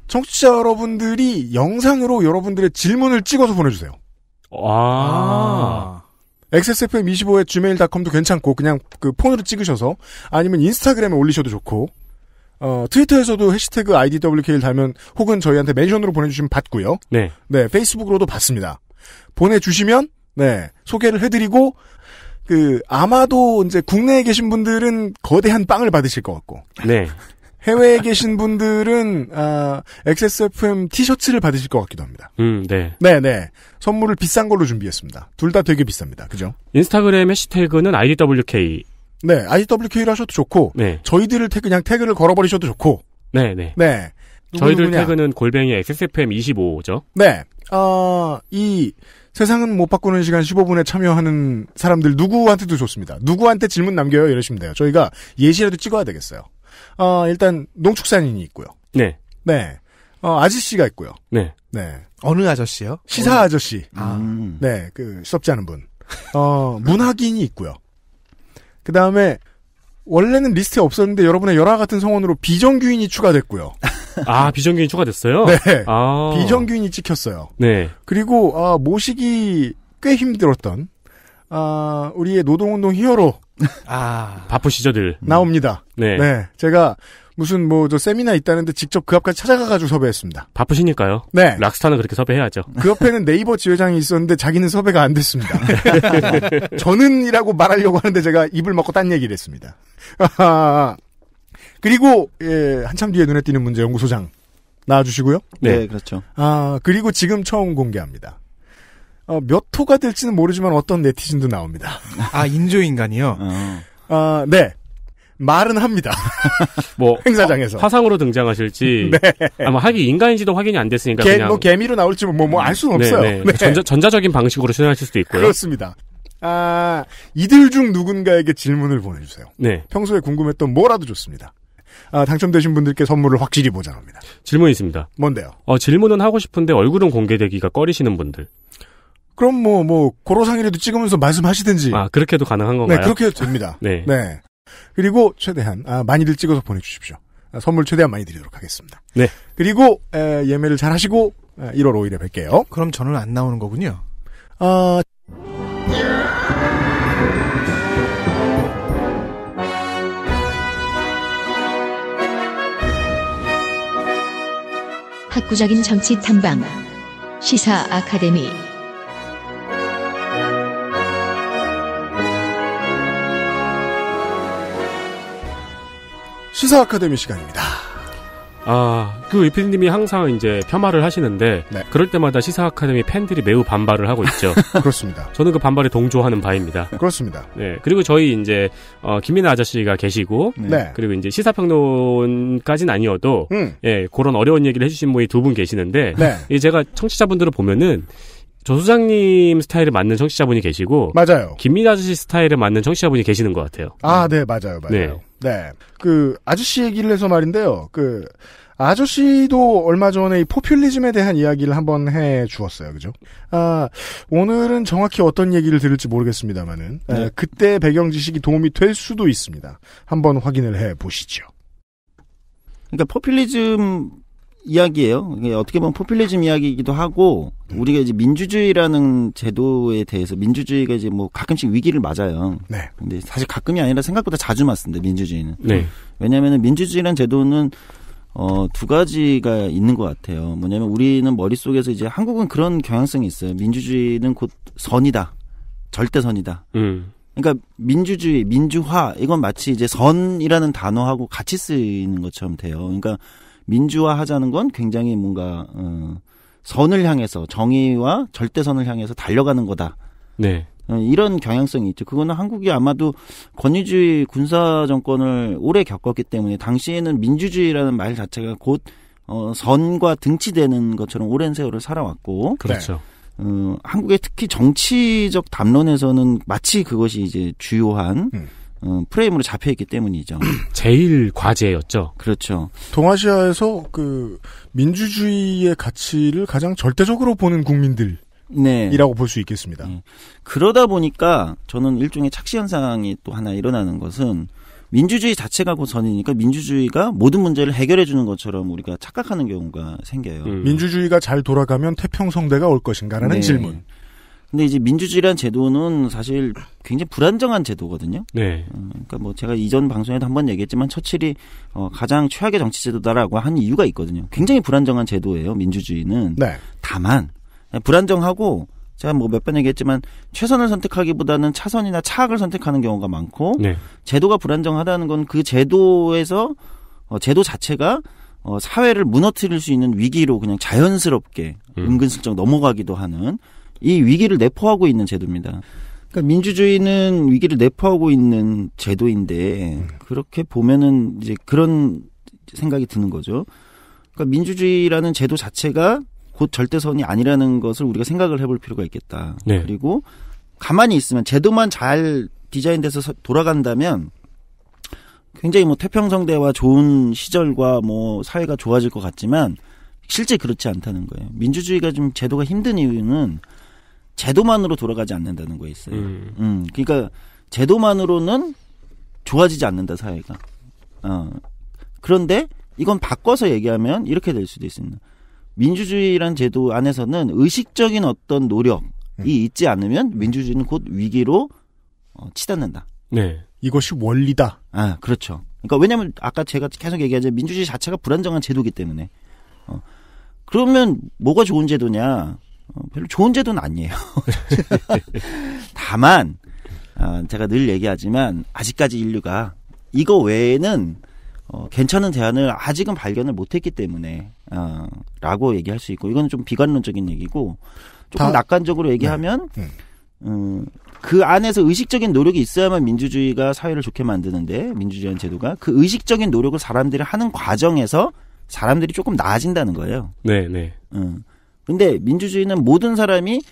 청취자 여러분들이 영상으로 여러분들의 질문을 찍어서 보내주세요. 아. 아. XSFM25의 gmail.com도 괜찮고 그냥 그 폰으로 찍으셔서 아니면 인스타그램에 올리셔도 좋고 어, 트위터에서도 해시태그 IDWK를 달면 혹은 저희한테 멘션으로 보내주시면 받고요. 네. 네, 페이스북으로도 받습니다. 보내주시면 네 소개를 해드리고 그 아마도 이제 국내에 계신 분들은 거대한 빵을 받으실 것 같고. 네. 해외에 계신 분들은 아, XSFM 티셔츠를 받으실 것 같기도 합니다. 음, 네. 네, 네. 선물을 비싼 걸로 준비했습니다. 둘 다 되게 비쌉니다. 그죠? 인스타그램 의시태그는 IDWK. 네, IDWK를 하셔도 좋고 네. 저희들을 태 그냥 태그를 걸어 버리셔도 좋고. 네, 네. 네. 저희들 누구냐? 태그는 골뱅이 XSFM25죠. 네. 어, 이 세상은 못 바꾸는 시간 15분에 참여하는 사람들 누구한테도 좋습니다. 누구한테 질문 남겨요 이러시면 돼요. 저희가 예시라도 찍어야 되겠어요. 어, 일단 농축산인이 있고요. 네. 네. 어, 아저씨가 있고요. 네. 네. 어느 아저씨요? 시사 아저씨. 아. 음. 네, 그, 수업지 않은 분. 어, 문학인이 있고요. 그 다음에, 원래는 리스트에 없었는데 여러분의 열화 같은 성원으로 비정규인이 추가됐고요. 아, 비정규인이 추가됐어요? 네. 아. 비정규인이 찍혔어요. 네. 그리고, 아, 모시기 꽤 힘들었던, 아, 우리의 노동운동 히어로, 아. 바쁘시죠들. 음. 나옵니다. 네. 네. 제가 무슨 뭐 저 세미나 있다는데 직접 그 앞까지 찾아가가지고 섭외했습니다. 바쁘시니까요. 네. 락스타는 그렇게 섭외해야죠. 그 옆에는 네이버 지회장이 있었는데 자기는 섭외가 안 됐습니다. 저는이라고 말하려고 하는데 제가 입을 먹고딴 얘기를 했습니다. 그리고 예, 한참 뒤에 눈에 띄는 문제 연구소장 나와주시고요. 네, 네 그렇죠. 아 그리고 지금 처음 공개합니다. 어, 몇 호가 될지는 모르지만 어떤 네티즌도 나옵니다. 아 인조인간이요? 어. 어, 네. 말은 합니다. 뭐 행사장에서 화상으로 등장하실지 네. 아마 하기 인간인지도 확인이 안 됐으니까 개, 그냥 뭐 개미로 나올지 뭐뭐알 뭐 수는 네, 없어요. 네. 네. 전자, 전자적인 방식으로 진행하실 수도 있고요. 그렇습니다. 아 이들 중 누군가에게 질문을 보내주세요. 네. 평소에 궁금했던 뭐라도 좋습니다. 아, 당첨되신 분들께 선물을 확실히 보장합니다. 질문 이 있습니다. 뭔데요? 어, 질문은 하고 싶은데 얼굴은 공개되기가 꺼리시는 분들. 그럼 뭐, 뭐, 고로상이라도 찍으면서 말씀하시든지. 아, 그렇게도 가능한 건가요? 네, 그렇게 해도 됩니다. 네. 네. 그리고 최대한, 아, 많이들 찍어서 보내주십시오. 아, 선물 최대한 많이 드리도록 하겠습니다. 네. 그리고, 에, 예매를 잘 하시고, 에, 1월 5일에 뵐게요. 그럼 저는 안 나오는 거군요. 아, 학구적인 정치 탐방 시사 아카데미 시사 아카데미 시간입니다. 아, 그 위피님이 항상 이제 폄하를 하시는데 네. 그럴 때마다 시사 아카데미 팬들이 매우 반발을 하고 있죠. 그렇습니다. 저는 그 반발에 동조하는 바입니다. 그렇습니다. 네, 그리고 저희 이제 어, 김민아 아저씨가 계시고, 네. 네. 그리고 이제 시사평론까지는 아니어도 음. 예 그런 어려운 얘기를 해주신 분이 두 분 계시는데, 네. 이 제가 청취자분들을 보면은. 조 소장님 스타일에 맞는 청취자분이 계시고 맞아요. 김민아 아저씨 스타일에 맞는 청취자분이 계시는 것 같아요. 아, 네, 맞아요, 맞아요. 네. 네. 그 아저씨 얘기를 해서 말인데요. 그 아저씨도 얼마 전에 이 포퓰리즘에 대한 이야기를 한번 해 주었어요. 그죠? 아, 오늘은 정확히 어떤 얘기를 들을지 모르겠습니다만은 아, 네. 에, 그때 배경 지식이 도움이 될 수도 있습니다. 한번 확인을 해 보시죠. 그러니까 포퓰리즘 이야기예요. 어떻게 보면 포퓰리즘 이야기이기도 하고 음. 우리가 이제 민주주의라는 제도에 대해서 민주주의가 이제 뭐 가끔씩 위기를 맞아요. 네. 근데 사실 가끔이 아니라 생각보다 자주 맞습니다. 민주주의는. 네. 왜냐하면 민주주의란 제도는 어, 두 가지가 있는 것 같아요. 뭐냐면 우리는 머릿속에서 이제 한국은 그런 경향성이 있어요. 민주주의는 곧 선이다. 절대 선이다. 음. 그러니까 민주주의, 민주화 이건 마치 이제 선이라는 단어하고 같이 쓰이는 것처럼 돼요. 그러니까 민주화하자는 건 굉장히 뭔가 어, 선을 향해서 정의와 절대선을 향해서 달려가는 거다. 네. 어, 이런 경향성이 있죠. 그거는 한국이 아마도 권위주의 군사 정권을 오래 겪었기 때문에 당시에는 민주주의라는 말 자체가 곧 어, 선과 등치되는 것처럼 오랜 세월을 살아왔고 그렇죠. 어, 한국의 특히 정치적 담론에서는 마치 그것이 이제 주요한 음. 어, 프레임으로 잡혀 있기 때문이죠. 제일 과제였죠. 그렇죠. 동아시아에서 그 민주주의의 가치를 가장 절대적으로 보는 국민들. 네. 이라고 볼 수 있겠습니다. 네. 그러다 보니까 저는 일종의 착시현상이 또 하나 일어나는 것은 민주주의 자체가 고선이니까 민주주의가 모든 문제를 해결해 주는 것처럼 우리가 착각하는 경우가 생겨요. 음. 민주주의가 잘 돌아가면 태평성대가 올 것인가라는 네. 질문. 근데 이제 민주주의란 제도는 사실 굉장히 불안정한 제도거든요. 네. 어, 그러니까 뭐 제가 이전 방송에도 한번 얘기했지만 처칠이 어 가장 최악의 정치 제도다라고 한 이유가 있거든요. 굉장히 불안정한 제도예요. 민주주의는. 네. 다만 불안정하고 제가 뭐 몇 번 얘기했지만 최선을 선택하기보다는 차선이나 차악을 선택하는 경우가 많고 네. 제도가 불안정하다는 건 그 제도에서 어 제도 자체가 어 사회를 무너뜨릴 수 있는 위기로 그냥 자연스럽게 음. 은근슬쩍 넘어가기도 하는 이 위기를 내포하고 있는 제도입니다. 그러니까 민주주의는 위기를 내포하고 있는 제도인데 그렇게 보면은 이제 그런 생각이 드는 거죠. 그러니까 민주주의라는 제도 자체가 곧 절대선이 아니라는 것을 우리가 생각을 해볼 필요가 있겠다. 네. 그리고 가만히 있으면 제도만 잘 디자인돼서 돌아간다면 굉장히 뭐 태평성대와 좋은 시절과 뭐 사회가 좋아질 것 같지만 실제 그렇지 않다는 거예요. 민주주의가 좀 제도가 힘든 이유는 제도만으로 돌아가지 않는다는 거에 있어요. 음. 음. 그러니까 제도만으로는 좋아지지 않는다 사회가. 어. 그런데 이건 바꿔서 얘기하면 이렇게 될 수도 있습니다. 민주주의란 제도 안에서는 의식적인 어떤 노력이 음. 있지 않으면 민주주의는 곧 위기로 어, 치닫는다. 네. 이것이 원리다. 아, 그렇죠. 그러니까 왜냐면 하 아까 제가 계속 얘기하자 민주주의 자체가 불안정한 제도기 때문에. 어. 그러면 뭐가 좋은 제도냐? 어, 별로 좋은 제도는 아니에요. 다만 아, 제가 늘 얘기하지만 아직까지 인류가 이거 외에는 어, 괜찮은 대안을 아직은 발견을 못했기 때문에 어, 라고 얘기할 수 있고 이거는좀 비관론적인 얘기고 조금 다, 낙관적으로 얘기하면 네, 네. 음, 그 안에서 의식적인 노력이 있어야만 민주주의가 사회를 좋게 만드는데 민주주의한 제도가 그 의식적인 노력을 사람들이 하는 과정에서 사람들이 조금 나아진다는 거예요. 네, 네. 음. 근데 민주주의는 모든 사람이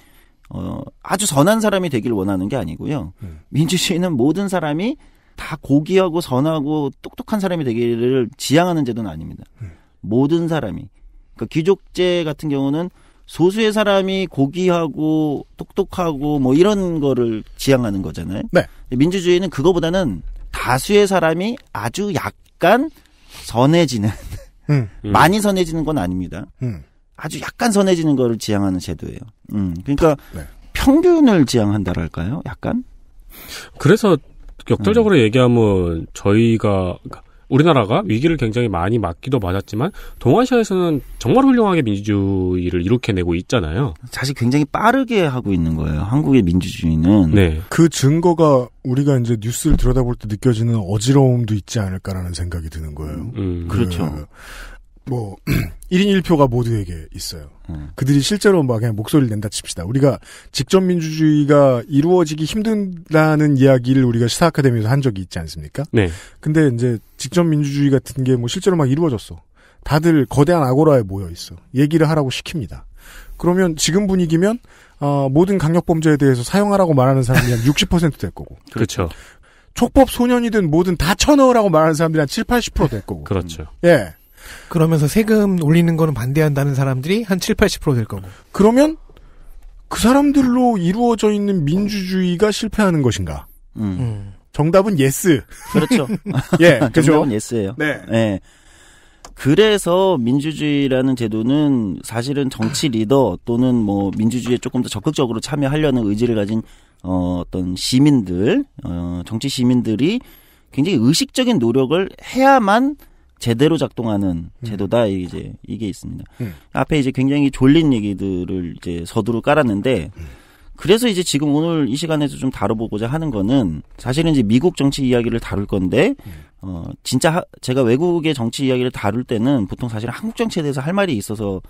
어, 아주 선한 사람이 되길 원하는 게 아니고요. 음. 민주주의는 모든 사람이 다 고귀하고 선하고 똑똑한 사람이 되기를 지향하는 제도는 아닙니다. 음. 모든 사람이. 그러니까 귀족제 같은 경우는 소수의 사람이 고귀하고 똑똑하고 뭐 이런 거를 지향하는 거잖아요. 네. 민주주의는 그거보다는 다수의 사람이 아주 약간 선해지는 음. 많이 선해지는 건 아닙니다. 음. 아주 약간 선해지는 거를 지향하는 제도예요. 음, 그러니까 네. 평균을 지향한다랄까요? 약간? 그래서 역설적으로 음. 얘기하면 저희가 그러니까 우리나라가 위기를 굉장히 많이 맞기도 맞았지만 동아시아에서는 정말 훌륭하게 민주주의를 이렇게내고 있잖아요. 사실 굉장히 빠르게 하고 있는 거예요. 한국의 민주주의는 네. 그 증거가 우리가 이제 뉴스를 들여다볼 때 느껴지는 어지러움도 있지 않을까라는 생각이 드는 거예요. 음. 그렇죠. 그, 그렇죠. 뭐 1인 1표가 모두에게 있어요. 음. 그들이 실제로 막 그냥 목소리를 낸다 칩시다. 우리가 직접 민주주의가 이루어지기 힘든다는 이야기를 우리가 시사 아카데미에서 한 적이 있지 않습니까? 네. 근데 이제 직접 민주주의 같은 게 뭐 실제로 막 이루어졌어. 다들 거대한 아고라에 모여 있어. 얘기를 하라고 시킵니다. 그러면 지금 분위기면 어, 모든 강력 범죄에 대해서 사용하라고 말하는 사람이 한 60%될 거고. 그렇죠. 촉법 소년이든 뭐든 다 쳐넣으라고 말하는 사람들이 한 7, 80%될 거고. 그렇죠. 예. 그러면서 세금 올리는 거는 반대한다는 사람들이 한 7, 80%될 거고. 그러면 그 사람들로 이루어져 있는 민주주의가 실패하는 것인가? 음. 음. 정답은 예스. 그렇죠. 예, 정답은 예스예요. 네. 네. 그래서 민주주의라는 제도는 사실은 정치 리더 또는 뭐 민주주의에 조금 더 적극적으로 참여하려는 의지를 가진 어, 어떤 시민들, 어, 정치 시민들이 굉장히 의식적인 노력을 해야만 제대로 작동하는 음. 제도다 음. 이제 이게 있습니다. 음. 앞에 이제 굉장히 졸린 얘기들을 이제 서두로 깔았는데 음. 그래서 이제 지금 오늘 이시간에도좀 다뤄보고자 하는 거는 사실은 이제 미국 정치 이야기를 다룰 건데 음. 어 진짜 하, 제가 외국의 정치 이야기를 다룰 때는 보통 사실 한국 정치에 대해서 할 말이 있어서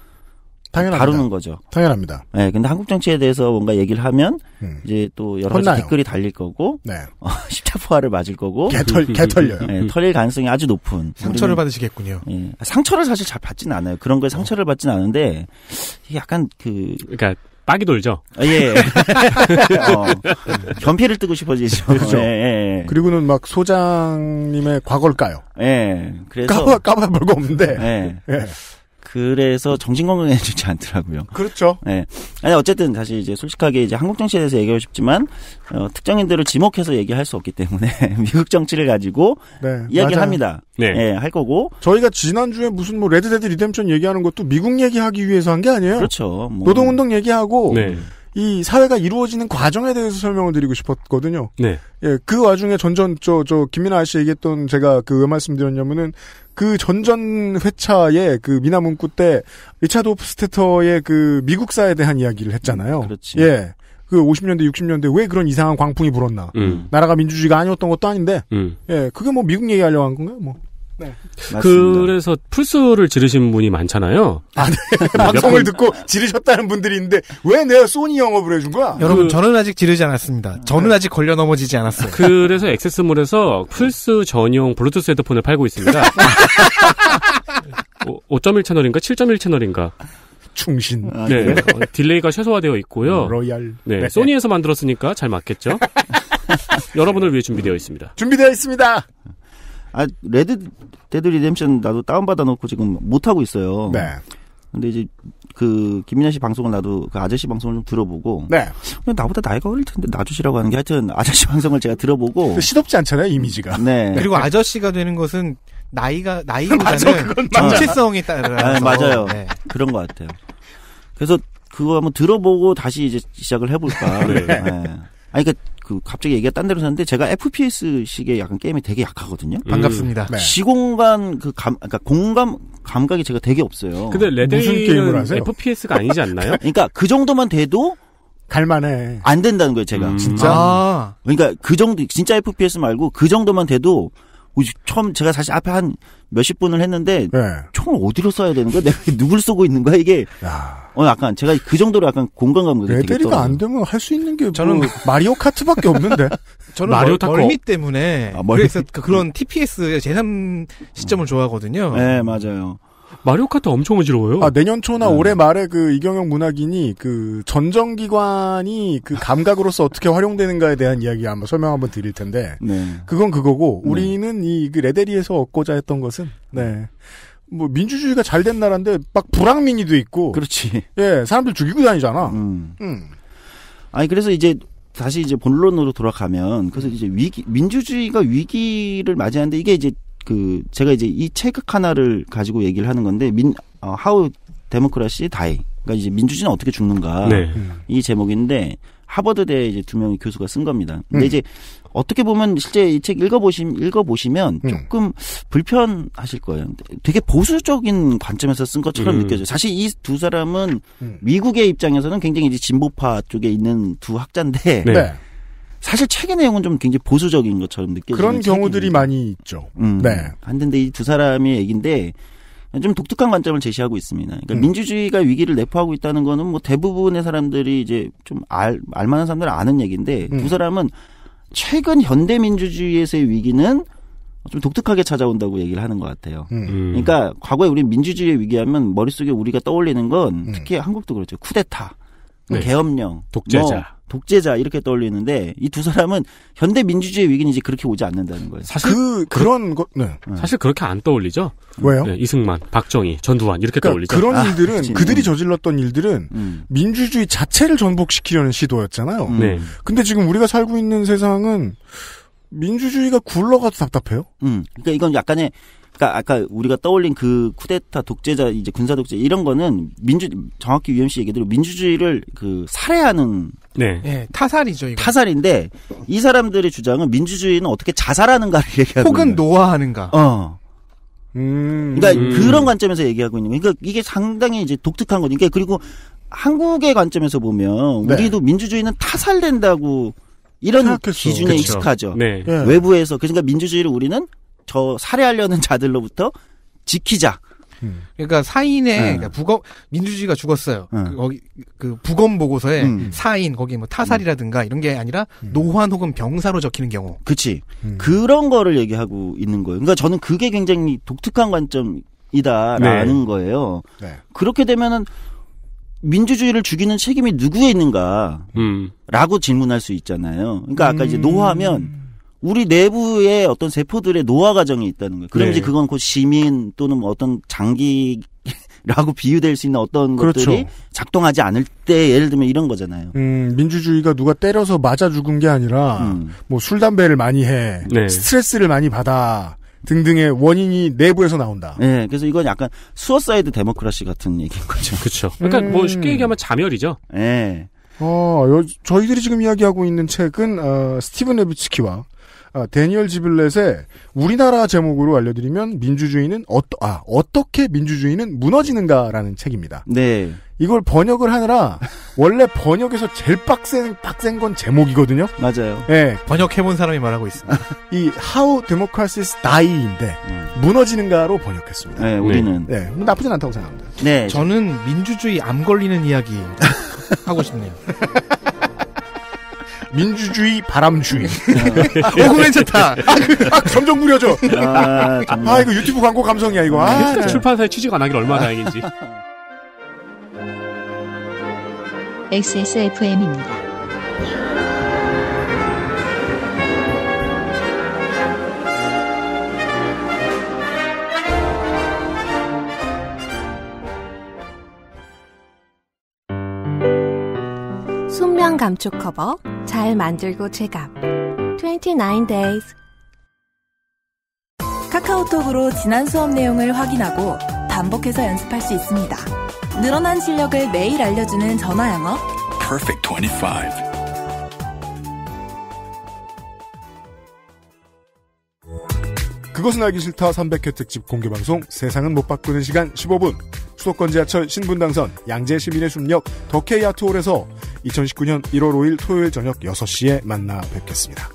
당연합니다. 다루는 거죠. 당연합니다. 예, 네, 근데 한국 정치에 대해서 뭔가 얘기를 하면 음. 이제 또 여러 혼나요. 가지 댓글이 달릴 거고 네. 어, 십자포화를 맞을 거고 개털 개털려요. 네, 털릴 가능성이 아주 높은 상처를 우리는, 받으시겠군요. 예, 상처를 사실 잘 받지는 않아요. 그런 걸 상처를 어. 받지는 않은데 이게 약간 그 그러니까 빡이 돌죠. 아, 예. 어, 피를 뜨고 싶어지죠. 그렇죠. 예, 예, 예. 그리고는 막 소장님의 과거를 까요. 예. 그래서 까봐 까봐 별거 없는데. 예. 예. 그래서 정신건강에 좋지 않더라고요. 그렇죠. 네. 아니, 어쨌든 다시 이제 솔직하게 이제 한국 정치에 대해서 얘기하고 싶지만, 어, 특정인들을 지목해서 얘기할 수 없기 때문에 미국 정치를 가지고 네, 이야기를 합니다. 네. 네. 할 거고. 저희가 지난주에 무슨 뭐 레드데드 리뎀션 얘기하는 것도 미국 얘기하기 위해서 한 게 아니에요. 그렇죠. 뭐. 노동운동 얘기하고. 네. 이 사회가 이루어지는 과정에 대해서 설명을 드리고 싶었거든요. 네. 예, 그 와중에 전전 저 저 김민아 씨 얘기했던 제가 그왜 말씀드렸냐면은 그 전전 회차에 그 미나문구 때 리차드 오프스테터의 그 미국사에 대한 이야기를 했잖아요. 그렇지. 예. 그 50년대, 60년대 왜 그런 이상한 광풍이 불었나. 음. 나라가 민주주의가 아니었던 것도 아닌데, 음. 예, 그게 뭐 미국 얘기하려고 한 건가요? 뭐. 네. 맞습니다. 그래서 플스를 지르신 분이 많잖아요. 아, 네. 방송을 듣고 지르셨다는 분들이 있는데 왜 내가 소니 영업을 해준 거야? 여러분 그, 저는 아직 지르지 않았습니다. 저는 네. 아직 걸려 넘어지지 않았어요. 그래서 액세스몰에서 플스 전용 블루투스 헤드폰을 팔고 있습니다. 5.1 채널인가 7.1 채널인가 충신. 아, 네. 네. 어, 딜레이가 최소화되어 있고요. 로얄. 네. 네. 소니에서 만들었으니까 잘 맞겠죠? 여러분을 위해 준비되어 있습니다. 준비되어 있습니다. 아 레드 데드 리뎀션 나도 다운 받아 놓고 지금 못 하고 있어요. 네. 근데 이제 그 김민아 씨 방송을 나도 그 아저씨 방송을 좀 들어보고 네. 나보다 나이가 어릴 텐데 나주시라고 하는 게 하여튼 아저씨 방송을 제가 들어보고 시덥지 않잖아요 이미지가. 네. 그리고 아저씨가 되는 것은 나이가 나이보다는 정체성에 따라. 아, 맞아요. 네. 그런 것 같아요. 그래서 그거 한번 들어보고 다시 이제 시작을 해볼까. 네. 네. 아니, 그니까 그 갑자기 얘기가 딴 데로 사는데 제가 FPS 식의 약간 게임이 되게 약하거든요. 음. 반갑습니다. 네. 시공간 그 감, 그러니까 공감 감각이 제가 되게 없어요. 근데 레데이는 FPS가 아니지 않나요? 그러니까 그 정도만 돼도 갈만해. 안 된다는 거예요, 제가. 음. 진짜. 아. 그러니까 그 정도 진짜 FPS 말고 그 정도만 돼도 처음 제가 사실 앞에 한 몇십 분을 했는데 네. 총을 어디로 써야 되는 거야? 내가 누굴 쓰고 있는 거야 이게? 야. 어 약간 제가 그 정도로 약간 공간감이 레벨이가 안 되면 할 수 있는 게 뭐 저는 뭐 마리오 카트밖에 없는데 저는 마리오 멀, 멀미 때문에 아, 멀미. 그래서 그 그런 TPS 제3 시점을 좋아하거든요. 네 맞아요. 마리오 카트 엄청 어지러워요. 아, 내년 초나 음. 올해 말에 그 이경영 문학인이 그 전정기관이 그 감각으로서 어떻게 활용되는가에 대한 이야기 한번 설명 한번 드릴 텐데. 네. 그건 그거고, 네. 우리는 네. 이그 레데리에서 얻고자 했던 것은, 네. 뭐 민주주의가 잘 된 나라인데 막 불황민이도 있고. 그렇지. 예, 사람들 죽이고 다니잖아. 음. 음. 아니, 그래서 이제 다시 이제 본론으로 돌아가면 그래서 음. 이제 위기 민주주의가 위기를 맞이하는데 이게 이제 그 제가 이제 이체책 하나를 가지고 얘기를 하는 건데 민 어, How Democracy Die 그러니까 이제 민주주의는 어떻게 죽는가 네. 이 제목인데 하버드대 이제 두 명의 교수가 쓴 겁니다. 근데 음. 이제 어떻게 보면 실제 이 책 읽어보심 읽어보시면 음. 조금 음. 불편하실 거예요. 되게 보수적인 관점에서 쓴 것처럼 음. 느껴져요. 사실 이 두 사람은 음. 미국의 입장에서는 굉장히 이제 진보파 쪽에 있는 두 학자인데. 네. 네. 사실 책의 내용은 좀 굉장히 보수적인 것처럼 느껴지는 그런 경우들이 많이 있죠. 음. 네. 한데 이 두 사람의 얘기인데 좀 독특한 관점을 제시하고 있습니다. 그러니까 음. 민주주의가 위기를 내포하고 있다는 거는 뭐 대부분의 사람들이 이제 좀 알 알만한 사람들은 아는 얘기인데 음. 두 사람은 최근 현대 민주주의에서의 위기는 좀 독특하게 찾아온다고 얘기를 하는 것 같아요. 음. 음. 그러니까 과거에 우리 민주주의 위기하면 머릿속에 우리가 떠올리는 건 음. 특히 한국도 그렇죠. 쿠데타, 네. 계엄령, 독재자, 뭐 독재자 이렇게 떠올리는데 이 두 사람은 현대 민주주의 위기는 이제 그렇게 오지 않는다는 거예요. 사실 그, 그 그런 거 네. 네. 네. 사실 그렇게 안 떠올리죠. 왜요? 네, 이승만, 박정희, 전두환 이렇게 그러니까 떠올리죠. 그런 아, 일들은 그 그들이 저질렀던 일들은 음. 음. 민주주의 자체를 전복시키려는 시도였잖아요. 음. 네. 근데 지금 우리가 살고 있는 세상은 민주주의가 굴러가도 답답해요. 음. 그러니까 이건 약간의 그러니까 아까 우리가 떠올린 그 쿠데타 독재자 이제 군사 독재 이런 거는 민주 정확히 위험 씨 얘기대로 민주주의를 그 살해하는 네. 네 타살이죠 이거. 타살인데 이 사람들의 주장은 민주주의는 어떻게 자살하는가를 얘기하고 혹은 노화하는가. 어. 음, 그러니까 음. 그런 관점에서 얘기하고 있는 거예요. 그러니까 이게 상당히 이제 독특한 거니까 그리고 한국의 관점에서 보면 네. 우리도 네. 민주주의는 타살된다고 이런 생각했어. 기준에 그쵸. 익숙하죠. 네. 네. 외부에서 그러니까 민주주의를 우리는 저 살해하려는 자들로부터 지키자. 음. 그러니까 사인에 네. 그러니까 부검 민주주의가 죽었어요. 네. 그, 거기 그 부검 보고서에 음. 사인 거기 뭐 타살이라든가 이런 게 아니라 음. 노환 혹은 병사로 적히는 경우. 그렇지. 음. 그런 거를 얘기하고 있는 거예요. 그러니까 저는 그게 굉장히 독특한 관점이다라는 네. 거예요. 네. 그렇게 되면은 민주주의를 죽이는 책임이 누구에 있는가라고 음. 질문할 수 있잖아요. 그러니까 아까 이제 노화면 음. 우리 내부의 어떤 세포들의 노화 과정이 있다는 거예요. 그럼 네. 이제 그건 곧 시민 또는 뭐 어떤 장기라고 비유될 수 있는 어떤 그렇죠. 것들이 작동하지 않을 때 예를 들면 이런 거잖아요. 음, 민주주의가 누가 때려서 맞아 죽은 게 아니라 음. 뭐술 담배를 많이 해 네. 스트레스를 많이 받아 등등의 원인이 내부에서 나온다. 네, 그래서 이건 약간 수어사이드 데모크라시 같은 얘기인 거죠. 그렇죠. 그러니까 뭐 음. 뭐 쉽게 얘기하면 자멸이죠. 네. 어, 여, 저희들이 지금 이야기하고 있는 책은 어, 스티븐 레비츠키와 아, 데니얼 지블렛의 우리나라 제목으로 알려드리면 민주주의는 어떠, 아, 어떻게 민주주의는 무너지는가라는 책입니다. 네. 이걸 번역을 하느라 원래 번역에서 제일 빡센 빡센 건 제목이거든요. 맞아요. 예. 네. 번역해본 사람이 말하고 있습니다. 이 How Democracies Die인데 음. 무너지는가로 번역했습니다. 네, 우리는 네, 네. 나쁘진 않다고 생각합니다. 네, 저는 민주주의 암 걸리는 이야기 하고 싶네요. 민주주의 바람주의. 네. 아, 어, 그 괜찮다. 아, 그, 아, 그 점점 무려져. 아, 아, 이거 유튜브 광고 감성이야, 이거. 아, 네. 출판사에 취직 안 하길 얼마나 다행인지. XSFM입니다. 감촉 커버 잘 만들고 제갑 29 days 카카오톡으로 지난 수업 내용을 확인하고 반복해서 연습할 수 있습니다. 늘어난 실력을 매일 알려주는 전화 영어 Perfect 25 그것은 알기 싫다 300회 특집 공개방송 세상은 못 바꾸는 시간 15분 수도권 지하철 신분당선 양재 시민의 숲역 더케이 아트홀에서 2019년 1월 5일 토요일 저녁 6시에 만나 뵙겠습니다.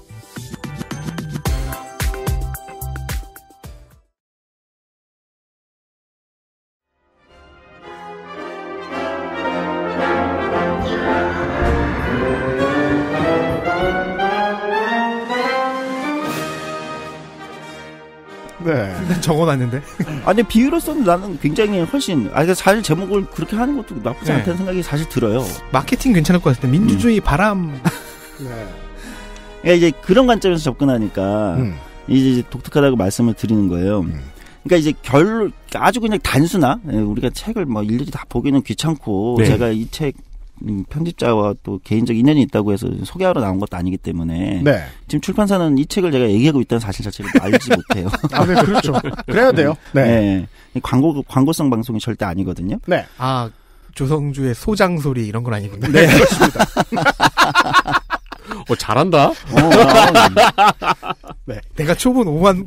적어놨는데. 아니 비유로서는 나는 굉장히 훨씬 아 그러니까 사실 제목을 그렇게 하는 것도 나쁘지 네. 않다는 생각이 사실 들어요. 마케팅 괜찮을 것 같은데 민주주의 음. 바람. 네. 그러니까 이제 그런 관점에서 접근하니까 음. 이제 독특하다고 말씀을 드리는 거예요. 음. 그러니까 이제 결 아주 그냥 단순한 우리가 책을 뭐 일일이 다 보기는 귀찮고 네. 제가 이책 음, 편집자와 또 개인적 인연이 있다고 해서 소개하러 나온 것도 아니기 때문에 네. 지금 출판사는 이 책을 제가 얘기하고 있다는 사실 자체를 알지 못해요. 아, 네, 그렇죠. 그래야 돼요. 네. 네. 광고 광고성 방송이 절대 아니거든요. 네. 아 조성주의 소장 소리 이런 건 아니군요. 네, 그렇습니다. 어, 잘한다? 어, 어, 어. 네. 내가 초반 5만,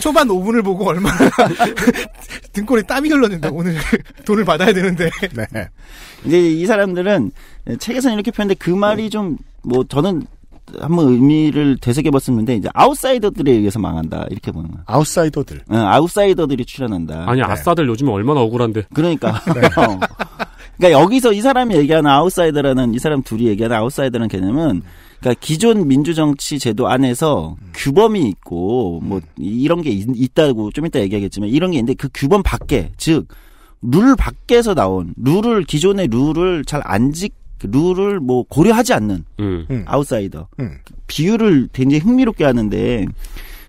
초반 5분을 보고 얼마나 등골에 땀이 흘렀는데 오늘 돈을 받아야 되는데. 네. 이제 이 사람들은 책에서는 이렇게 표현데그 말이 네. 좀, 뭐, 저는 한번 의미를 되새겨봤었는데 이제 아웃사이더들에 의해서 망한다 이렇게 보는 거야. 아웃사이더들. 응, 네, 아웃사이더들이 출연한다. 아니 네. 아싸들 요즘 얼마나 억울한데. 그러니까. 네. 어. 그러니까 여기서 이 사람이 얘기하는 아웃사이더라는 이 사람 둘이 얘기하는 아웃사이더라는 개념은 그러니까 기존 민주정치 제도 안에서 규범이 있고 뭐 음. 이런 게 있, 다고좀 이따 얘기하겠지만 이런 게 있는데 그 규범 밖에 즉 룰 밖에서 나온 룰을 기존의 룰을 잘안지 룰을 뭐 고려하지 않는 음. 음. 아웃사이더 음. 비율을 굉장히 흥미롭게 하는데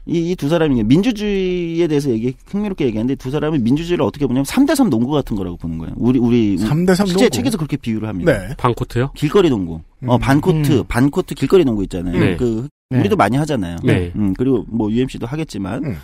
이두 이 사람이 민주주의에 대해서 얘기 흥미롭게 얘기하는데 두 사람이 민주주의를 어떻게 보냐면 3대3 농구 같은 거라고 보는 거예요. 우리 우리 3대3 실제 농구. 책에서 그렇게 비유를 합니다. 네. 반코트요? 길거리 농구. 어, 음. 어 반코트, 음. 반코트 길거리 농구 있잖아요. 네. 그 네. 우리도 네. 많이 하잖아요. 네. 음, 그리고 뭐 UMC도 하겠지만 음.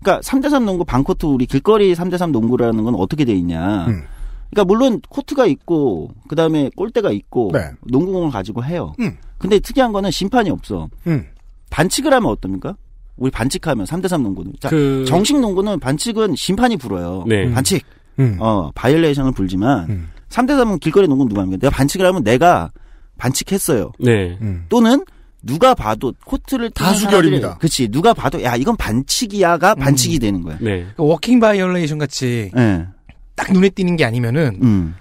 그러니까 3대3 농구 반코트 우리 길거리 3대3 농구라는 건 어떻게 돼 있냐? 음. 그러니까 물론 코트가 있고 그다음에 골대가 있고 네. 농구공을 가지고 해요. 음. 근데 특이한 거는 심판이 없어. 음. 반칙을 하면 어떻습니까? 우리 반칙하면 3대3 농구는. 자, 그... 정식 농구는 반칙은 심판이 불어요. 네. 음. 반칙. 음. 어, 바이올레이션을 불지만 음. 3대3은 길거리 농구 누가 합니까? 내가 반칙을 하면 내가 반칙했어요. 네. 음. 또는 누가 봐도 코트를 다수결입니다. 그렇지. 누가 봐도 야 이건 반칙이야가 음. 반칙이 되는 거야. 네. 그러니까 워킹 바이올레이션 같이 네. 딱 눈에 띄는 게 아니면은 음.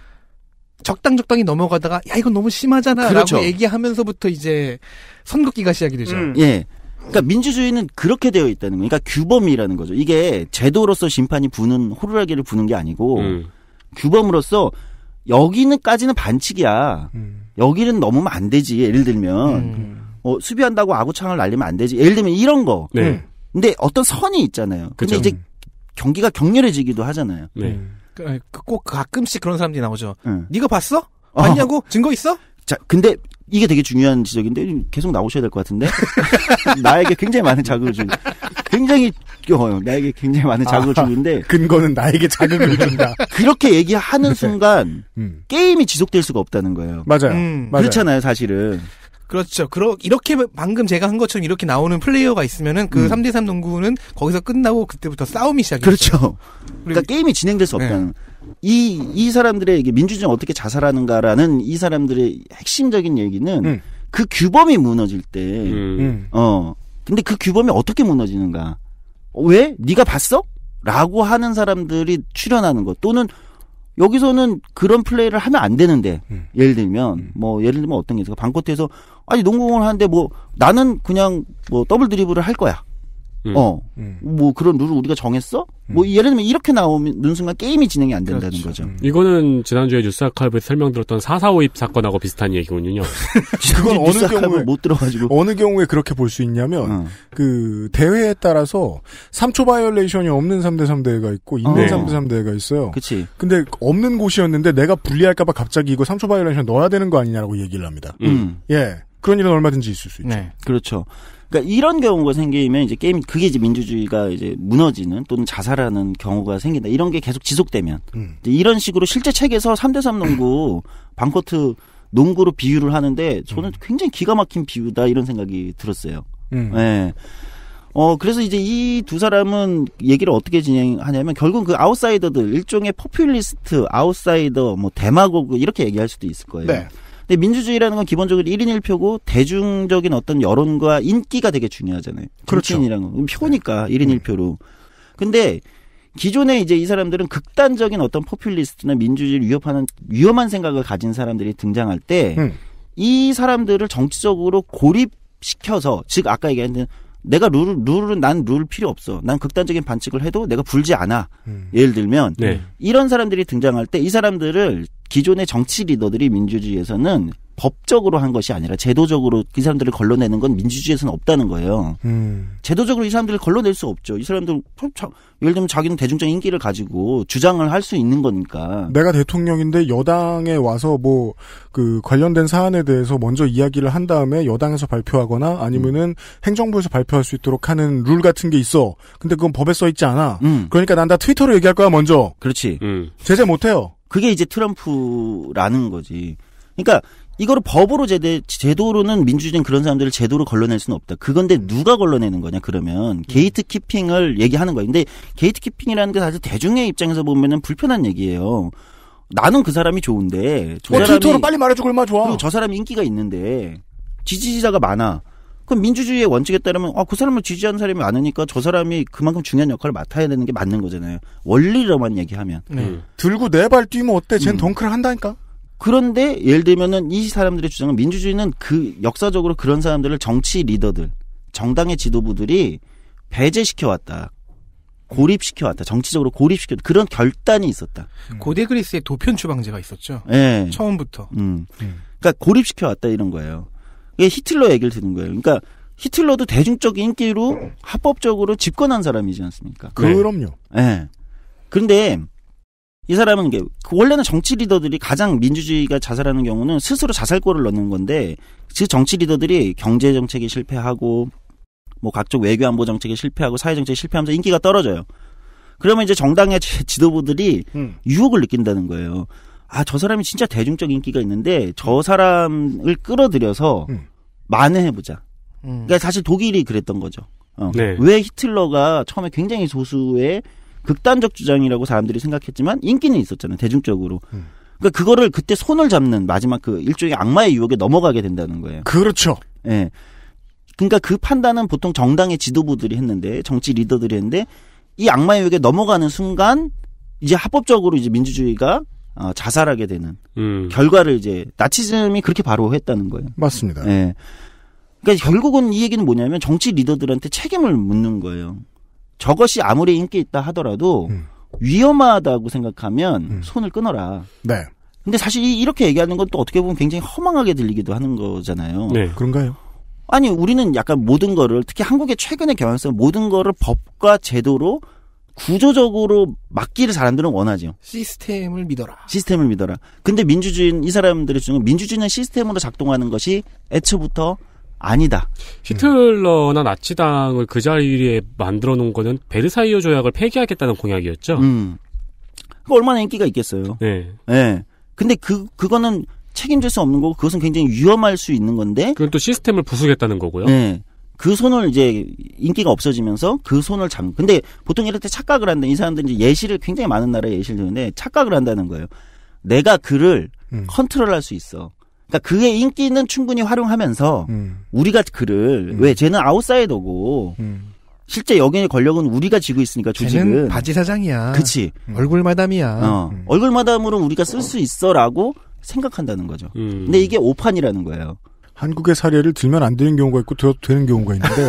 적당 적당히 넘어가다가 야 이건 너무 심하잖아라고 그렇죠. 얘기하면서부터 이제 선긋기가 시작이 되죠. 예. 그러니까 민주주의는 그렇게 되어 있다는 거예요 그러니까 규범이라는 거죠. 이게 제도로서 심판이 부는 호루라기를 부는 게 아니고 음. 규범으로서 여기는까지는 반칙이야. 음. 여기는 넘으면 안 되지. 예를 들면 음. 어, 수비한다고 아구창을 날리면 안 되지. 예를 들면 이런 거. 네. 음. 근데 어떤 선이 있잖아요. 근데 이제 경기가 격렬해지기도 하잖아요. 네. 음. 그, 그, 꼭 가끔씩 그런 사람들이 나오죠. 응. 네가 봤어? 어. 봤냐고? 어. 증거 있어? 자, 근데 이게 되게 중요한 지적인데 계속 나오셔야 될 것 같은데 나에게 굉장히 많은 자극을 준 굉장히 어, 나에게 굉장히 많은 자극을 아, 주는데 근거는 나에게 자극을 준다 그렇게 얘기하는 네. 순간 음. 게임이 지속될 수가 없다는 거예요 맞아요, 음, 그렇잖아요 사실은 그렇죠. 그러, 이렇게 방금 제가 한 것처럼 이렇게 나오는 플레이어가 있으면은 그 음. 3대3 농구는 거기서 끝나고 그때부터 싸움이 시작이죠. 그렇죠. 그러니까 게임이 진행될 수 네. 없다는. 네. 이, 이 사람들의 이게 민주주의는 어떻게 자살하는가라는 이 사람들의 핵심적인 얘기는 음. 그 규범이 무너질 때, 음. 음. 어, 근데 그 규범이 어떻게 무너지는가. 어, 왜? 네가 봤어? 라고 하는 사람들이 출연하는 것 또는 여기서는 그런 플레이를 하면 안 되는데 음. 예를 들면 음. 뭐 예를 들면 어떤 게 있을까 방코트에서 아니 농공을 하는데 뭐 나는 그냥 뭐 더블 드리블을 할 거야 음. 어, 음. 뭐 그런 룰을 우리가 정했어? 뭐 음. 뭐 예를 들면 이렇게 나오는 순간 게임이 진행이 안 된다는 그렇죠. 거죠. 음. 이거는 지난주에 뉴스 아카이브에서 설명드렸던 사사오입 사건하고 비슷한 얘기군요. 그건 어느 경우에 못 들어가지고 어느 경우에 그렇게 볼 수 있냐면 어. 그 대회에 따라서 3초 바이올레이션이 없는 3대 3 대회가 있고 있는 어. 3대 3 대회가 있어요. 그치. 근데 없는 곳이었는데 내가 불리할까봐 갑자기 이거 3초 바이올레이션 넣어야 되는 거 아니냐라고 얘기를 합니다. 음. 예. 그런 일은 얼마든지 있을 수 있죠. 네. 그렇죠. 그러니까 이런 경우가 생기면 이제 게임 그게 이제 민주주의가 이제 무너지는 또는 자살하는 경우가 생긴다. 이런 게 계속 지속되면 음. 이런 식으로 실제 책에서 3대3 농구 방코트 농구로 비유를 하는데 저는 음. 굉장히 기가 막힌 비유다 이런 생각이 들었어요. 음. 네. 어, 그래서 이제 이 두 사람은 얘기를 어떻게 진행하냐면 결국 그 아웃사이더들 일종의 포퓰리스트, 아웃사이더, 뭐 대마고그 이렇게 얘기할 수도 있을 거예요. 네. 근데 민주주의라는 건 기본적으로 1인 1표고 대중적인 어떤 여론과 인기가 되게 중요하잖아요. 정치인이라는 그렇죠. 건 네. 표니까 네. 1인 1표로. 근데 기존에 이제 이 사람들은 극단적인 어떤 포퓰리스트나 민주주의를 위협하는 위험한 생각을 가진 사람들이 등장할 때이 음. 사람들을 정치적으로 고립시켜서 즉 아까 얘기했던 내가 룰, 을 룰은 난 룰 필요 없어. 난 극단적인 반칙을 해도 내가 불지 않아. 음. 예를 들면 네. 이런 사람들이 등장할 때 이 사람들을 기존의 정치 리더들이 민주주의에서는 법적으로 한 것이 아니라 제도적으로 이 사람들을 걸러내는 건 민주주의에서는 없다는 거예요. 음. 제도적으로 이 사람들을 걸러낼 수 없죠. 이 사람들 예를 들면 자기는 대중적 인기를 인 가지고 주장을 할 수 있는 거니까. 내가 대통령인데 여당에 와서 뭐 그 관련된 사안에 대해서 먼저 이야기를 한 다음에 여당에서 발표하거나 아니면은 음. 행정부에서 발표할 수 있도록 하는 룰 같은 게 있어. 근데 그건 법에 써 있지 않아. 음. 그러니까 난 다 트위터로 얘기할 거야 먼저. 그렇지. 음. 제재 못 해요. 그게 이제 트럼프라는 거지. 그러니까 이거를 법으로 제대, 제도로는 민주주의는 그런 사람들을 제도로 걸러낼 수는 없다. 그건데 누가 걸러내는 거냐 그러면 음. 게이트 키핑을 얘기하는 거야. 근데 게이트 키핑이라는 게 사실 대중의 입장에서 보면은 불편한 얘기예요. 나는 그 사람이 좋은데 저 어, 사람이 트위터로 빨리 말해주고 얼마 좋아. 그리고 저 사람이 인기가 있는데 지지자가 많아. 그럼 민주주의의 원칙에 따르면 아, 그 사람을 지지하는 사람이 많으니까 저 사람이 그만큼 중요한 역할을 맡아야 되는 게 맞는 거잖아요. 원리로만 얘기하면. 네. 음. 들고 네 발 뛰면 어때? 쟨 음. 덩크를 한다니까. 그런데 예를 들면은 이 사람들의 주장은 민주주의는 그 역사적으로 그런 사람들을 정치 리더들, 정당의 지도부들이 배제시켜 왔다. 고립시켜 왔다. 정치적으로 고립시켜 그런 결단이 있었다. 음. 고대 그리스의 도편 추방제가 있었죠. 네. 처음부터. 음. 음. 그러니까 고립시켜 왔다 이런 거예요. 그게 예, 히틀러 얘기를 드는 거예요. 그러니까 히틀러도 대중적 인기로 인 합법적으로 집권한 사람이지 않습니까? 네. 그럼요. 예. 네. 그런데 이 사람은 이게 그 원래는 정치 리더들이 가장 민주주의가 자살하는 경우는 스스로 자살골을 넣는 건데 그 정치 리더들이 경제 정책이 실패하고 뭐 각종 외교 안보 정책이 실패하고 사회 정책이 실패하면서 인기가 떨어져요. 그러면 이제 정당의 지도부들이 음. 유혹을 느낀다는 거예요. 아, 저 사람이 진짜 대중적 인기가 있는데 저 사람을 끌어들여서 음. 만회해보자. 음. 그러니까 사실 독일이 그랬던 거죠. 어. 네. 왜 히틀러가 처음에 굉장히 소수의 극단적 주장이라고 사람들이 생각했지만 인기는 있었잖아요. 대중적으로. 음. 그니까 그거를 그때 손을 잡는 마지막 그 일종의 악마의 유혹에 넘어가게 된다는 거예요. 그렇죠. 예. 네. 그러니까 그니까그 판단은 보통 정당의 지도부들이 했는데 정치 리더들이 했는데 이 악마의 유혹에 넘어가는 순간 이제 합법적으로 이제 민주주의가 어, 자살하게 되는 음. 결과를 이제 나치즘이 그렇게 바로 했다는 거예요. 맞습니다. 예. 그러니까 결국은 이 얘기는 뭐냐면 정치 리더들한테 책임을 묻는 거예요. 저것이 아무리 인기 있다 하더라도 음. 위험하다고 생각하면 음. 손을 끊어라. 네. 근데 사실 이렇게 얘기하는 건 또 어떻게 보면 굉장히 허망하게 들리기도 하는 거잖아요. 네. 그런가요? 아니 우리는 약간 모든 거를 특히 한국의 최근의 경향성 모든 거를 법과 제도로 구조적으로 막기를 사람들은 원하지요. 시스템을 믿어라. 시스템을 믿어라. 근데 민주주의 는이 사람들의 주는 민주주의는 시스템으로 작동하는 것이 애초부터 아니다. 히틀러나 나치당을 그 자리에 만들어 놓은 거는 베르사이유 조약을 폐기하겠다는 공약이었죠. 음. 그 얼마나 인기가 있겠어요. 네. 네. 근데 그 그거는 책임질 수 없는 거고 그것은 굉장히 위험할 수 있는 건데. 그건 또 시스템을 부수겠다는 거고요. 네. 그 손을 이제 인기가 없어지면서 그 손을 잡. 근데 보통 이럴 때 착각을 한다. 이 사람들이 제 예시를 굉장히 많은 나라에 예시를 드는데 착각을 한다는 거예요. 내가 그를 음. 컨트롤할 수 있어. 그러니까 그의 인기는 충분히 활용하면서 음. 우리가 그를 음. 왜 쟤는 아웃사이더고 음. 실제 여기의 권력은 우리가 쥐고 있으니까 조직은 바지 사장이야. 그치. 음. 얼굴 마담이야. 어. 얼굴 마담으로 우리가 쓸 수 있어라고 생각한다는 거죠. 근데 이게 오판이라는 거예요. 한국의 사례를 들면 안 되는 경우가 있고 들어도 되는 경우가 있는데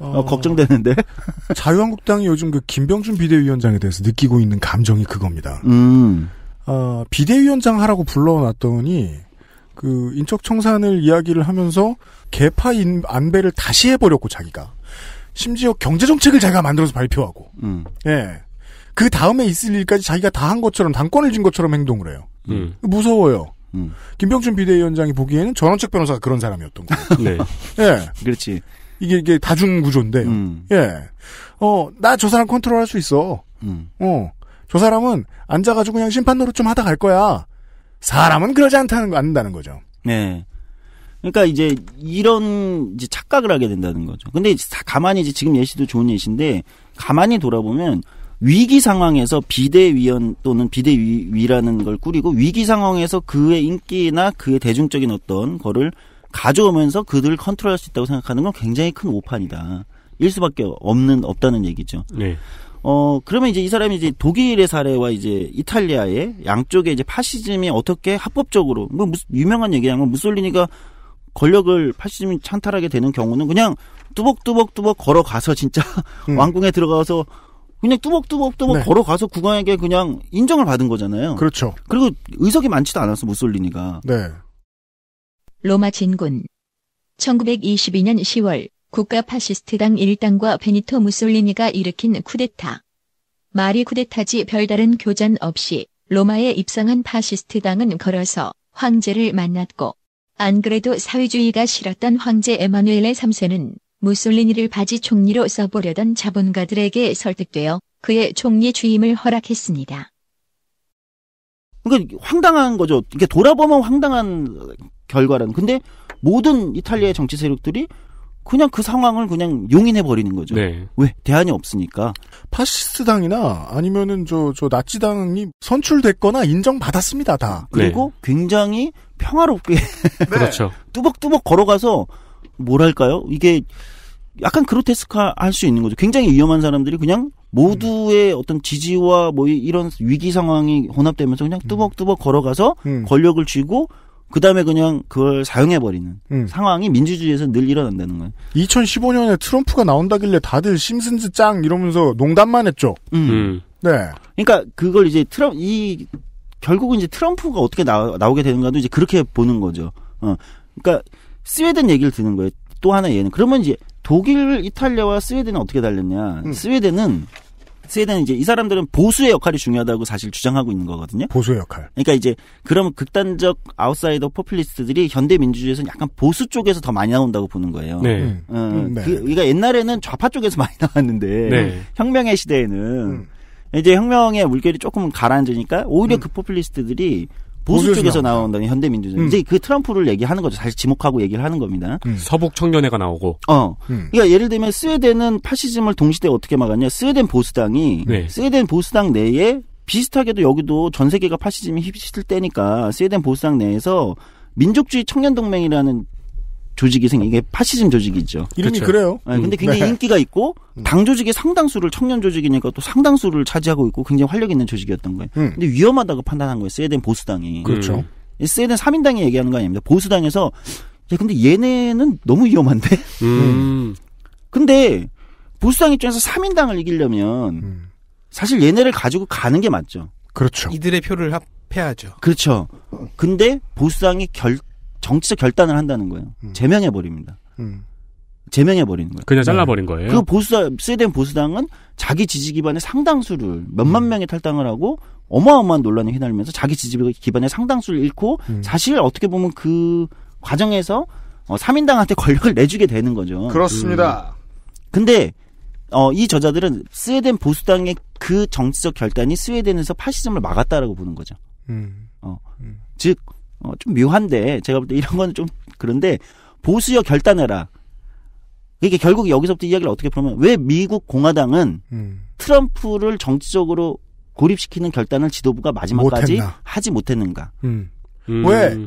어, 어, 걱정되는데? 자유한국당이 요즘 그 김병준 비대위원장에 대해서 느끼고 있는 감정이 그겁니다. 음. 어, 비대위원장 하라고 불러놨더니 그인적청산을 이야기를 하면서 개파 인, 안배를 다시 해버렸고 자기가 심지어 경제정책을 자기가 만들어서 발표하고 음. 예. 그 다음에 있을 일까지 자기가 다 한 것처럼 당권을 쥔 것처럼 행동을 해요. 음. 무서워요. 음. 김병준 비대위원장이 보기에는 전원책 변호사가 그런 사람이었던 거예요. 네. 예. 그렇지. 이게 이게 다중 구조인데. 음. 예. 어, 나 저 사람 컨트롤할 수 있어. 음. 어. 저 사람은 앉아가지고 그냥 심판 노릇 좀 하다 갈 거야. 사람은 그러지 않다는 않는다는 거죠. 네. 그러니까 이제 이런 이제 착각을 하게 된다는 거죠. 근데 가만히 이제 지금 예시도 좋은 예시인데 가만히 돌아보면 위기 상황에서 비대위원 또는 비대위라는 걸 꾸리고 위기 상황에서 그의 인기나 그의 대중적인 어떤 거를 가져오면서 그들을 컨트롤할 수 있다고 생각하는 건 굉장히 큰 오판이다. 일 수밖에 없는 없다는 얘기죠. 네. 어 그러면 이제 이 사람이 이제 독일의 사례와 이제 이탈리아의 양쪽에 이제 파시즘이 어떻게 합법적으로 뭐 무슨 유명한 얘기냐면 뭐 무솔리니가 권력을 파시즘이 찬탈하게 되는 경우는 그냥 뚜벅뚜벅뚜벅 걸어가서 진짜 음. 왕궁에 들어가서 그냥 뚜벅뚜벅뚜벅 네. 걸어가서 국왕에게 그냥 인정을 받은 거잖아요. 그렇죠. 그리고 의석이 많지도 않아서 무솔리니가. 네. 로마 진군 1922년 10월 국가 파시스트당 일당과 베니토 무솔리니가 일으킨 쿠데타. 말이 쿠데타지 별다른 교전 없이 로마에 입성한 파시스트당은 걸어서 황제를 만났고 안 그래도 사회주의가 싫었던 황제 에마누엘의 3세는 무솔리니를 바지 총리로 써보려던 자본가들에게 설득되어 그의 총리 취임을 허락했습니다. 그러니까 황당한 거죠. 이게 돌아보면 황당한 결과라는 근데 모든 이탈리아의 정치 세력들이 그냥 그 상황을 그냥 용인해 버리는 거죠. 네. 왜 대안이 없으니까. 파시스트당이나 아니면은 저 저 나치당이 선출됐거나 인정받았습니다 다. 그리고 네. 굉장히 평화롭게 그렇죠. 뚜벅뚜벅 걸어가서 뭐랄까요? 이게 약간 그로테스카 할 수 있는 거죠. 굉장히 위험한 사람들이 그냥 모두의 음. 어떤 지지와 뭐 이런 위기 상황이 혼합되면서 그냥 뚜벅뚜벅 걸어가서 음. 권력을 쥐고 그 다음에 그냥 그걸 사용해버리는 음. 상황이 민주주의에서 늘 일어난다는 거예요. 2015년에 트럼프가 나온다길래 다들 심슨즈 짱 이러면서 농담만 했죠. 음. 음. 네. 그러니까 그걸 이제 트럼, 프 이, 결국은 이제 트럼프가 어떻게 나, 나오게 되는가도 이제 그렇게 보는 거죠. 어. 그러니까 스웨덴 얘기를 드는 거예요. 또 하나 얘는. 그러면 이제 독일, 이탈리아와 스웨덴은 어떻게 달렸냐? 음. 스웨덴은 스웨덴은 이제 이 사람들은 보수의 역할이 중요하다고 사실 주장하고 있는 거거든요. 보수의 역할. 그러니까 이제 그럼 극단적 아웃사이더 포퓰리스트들이 현대 민주주의에서는 약간 보수 쪽에서 더 많이 나온다고 보는 거예요. 네. 음, 어, 음 네. 그, 그러니까 옛날에는 좌파 쪽에서 많이 나왔는데 네. 혁명의 시대에는 음. 이제 혁명의 물결이 조금 가라앉으니까 오히려 음. 그 포퓰리스트들이 보수 쪽에서 나온다는 현대민주주의. 음. 이제 그 트럼프를 얘기하는 거죠. 사실 지목하고 얘기를 하는 겁니다. 음. 음. 서북 청년회가 나오고. 어. 음. 그러니까 예를 들면 스웨덴은 파시즘을 동시대에 어떻게 막았냐. 스웨덴 보수당이 네. 스웨덴 보수당 내에 비슷하게도 여기도 전 세계가 파시즘이 휩쓸 때니까 스웨덴 보수당 내에서 민족주의 청년동맹이라는 조직이 생긴 게 파시즘 조직이죠. 이름이 그렇죠. 그래요 네, 근데 음, 굉장히 네. 인기가 있고 음. 당 조직의 상당수를 청년 조직이니까 또 상당수를 차지하고 있고 굉장히 활력 있는 조직이었던 거예요. 음. 근데 위험하다고 판단한 거예요. 스웨덴 보수당이. 그렇죠. 음. 스웨덴 3인당이 얘기하는 거 아닙니다. 보수당에서 야 근데 얘네는 너무 위험한데. 음. 음. 근데 보수당 입장에서 3인당을 이기려면 사실 얘네를 가지고 가는 게 맞죠. 그렇죠. 이들의 표를 합해야죠. 그렇죠. 근데 보수당이 결 정치적 결단을 한다는 거예요. 음. 제명해 버립니다. 음. 제명해 버리는 거예요. 그냥 네. 잘라 버린 거예요. 그 보수 스웨덴 보수당은 자기 지지 기반의 상당수를 몇만 음. 명이 탈당을 하고 어마어마한 논란에 휘날리면서 자기 지지 기반의 상당수를 잃고 음. 사실 어떻게 보면 그 과정에서 어, 3인당한테 권력을 내주게 되는 거죠. 그렇습니다. 음. 근데 어, 이 저자들은 스웨덴 보수당의 그 정치적 결단이 스웨덴에서 파시즘을 막았다라고 보는 거죠. 음. 어. 음. 즉 어, 좀 묘한데 제가 볼 때 이런 건 좀 그런데 보수여 결단해라. 이게 결국 여기서부터 이야기를 어떻게 보면 왜 미국 공화당은 음. 트럼프를 정치적으로 고립시키는 결단을 지도부가 마지막까지 못했나. 하지 못했는가? 음. 음. 왜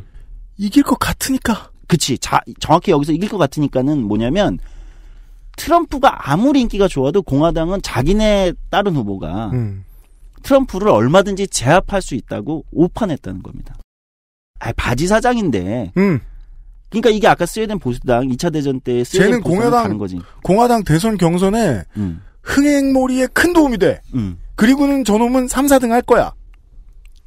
이길 것 같으니까? 그치. 자, 정확히 여기서 이길 것 같으니까는 뭐냐면 트럼프가 아무리 인기가 좋아도 공화당은 자기네 다른 후보가 음. 트럼프를 얼마든지 제압할 수 있다고 오판했다는 겁니다. 아, 바지 사장인데. 음. 그러니까 이게 아까 스웨덴 보수당 2차 대전 때 스웨덴 공화당 가는 거지. 공화당 대선 경선에 음. 흥행몰이에 큰 도움이 돼. 음. 그리고는 저놈은 3, 4등 할 거야.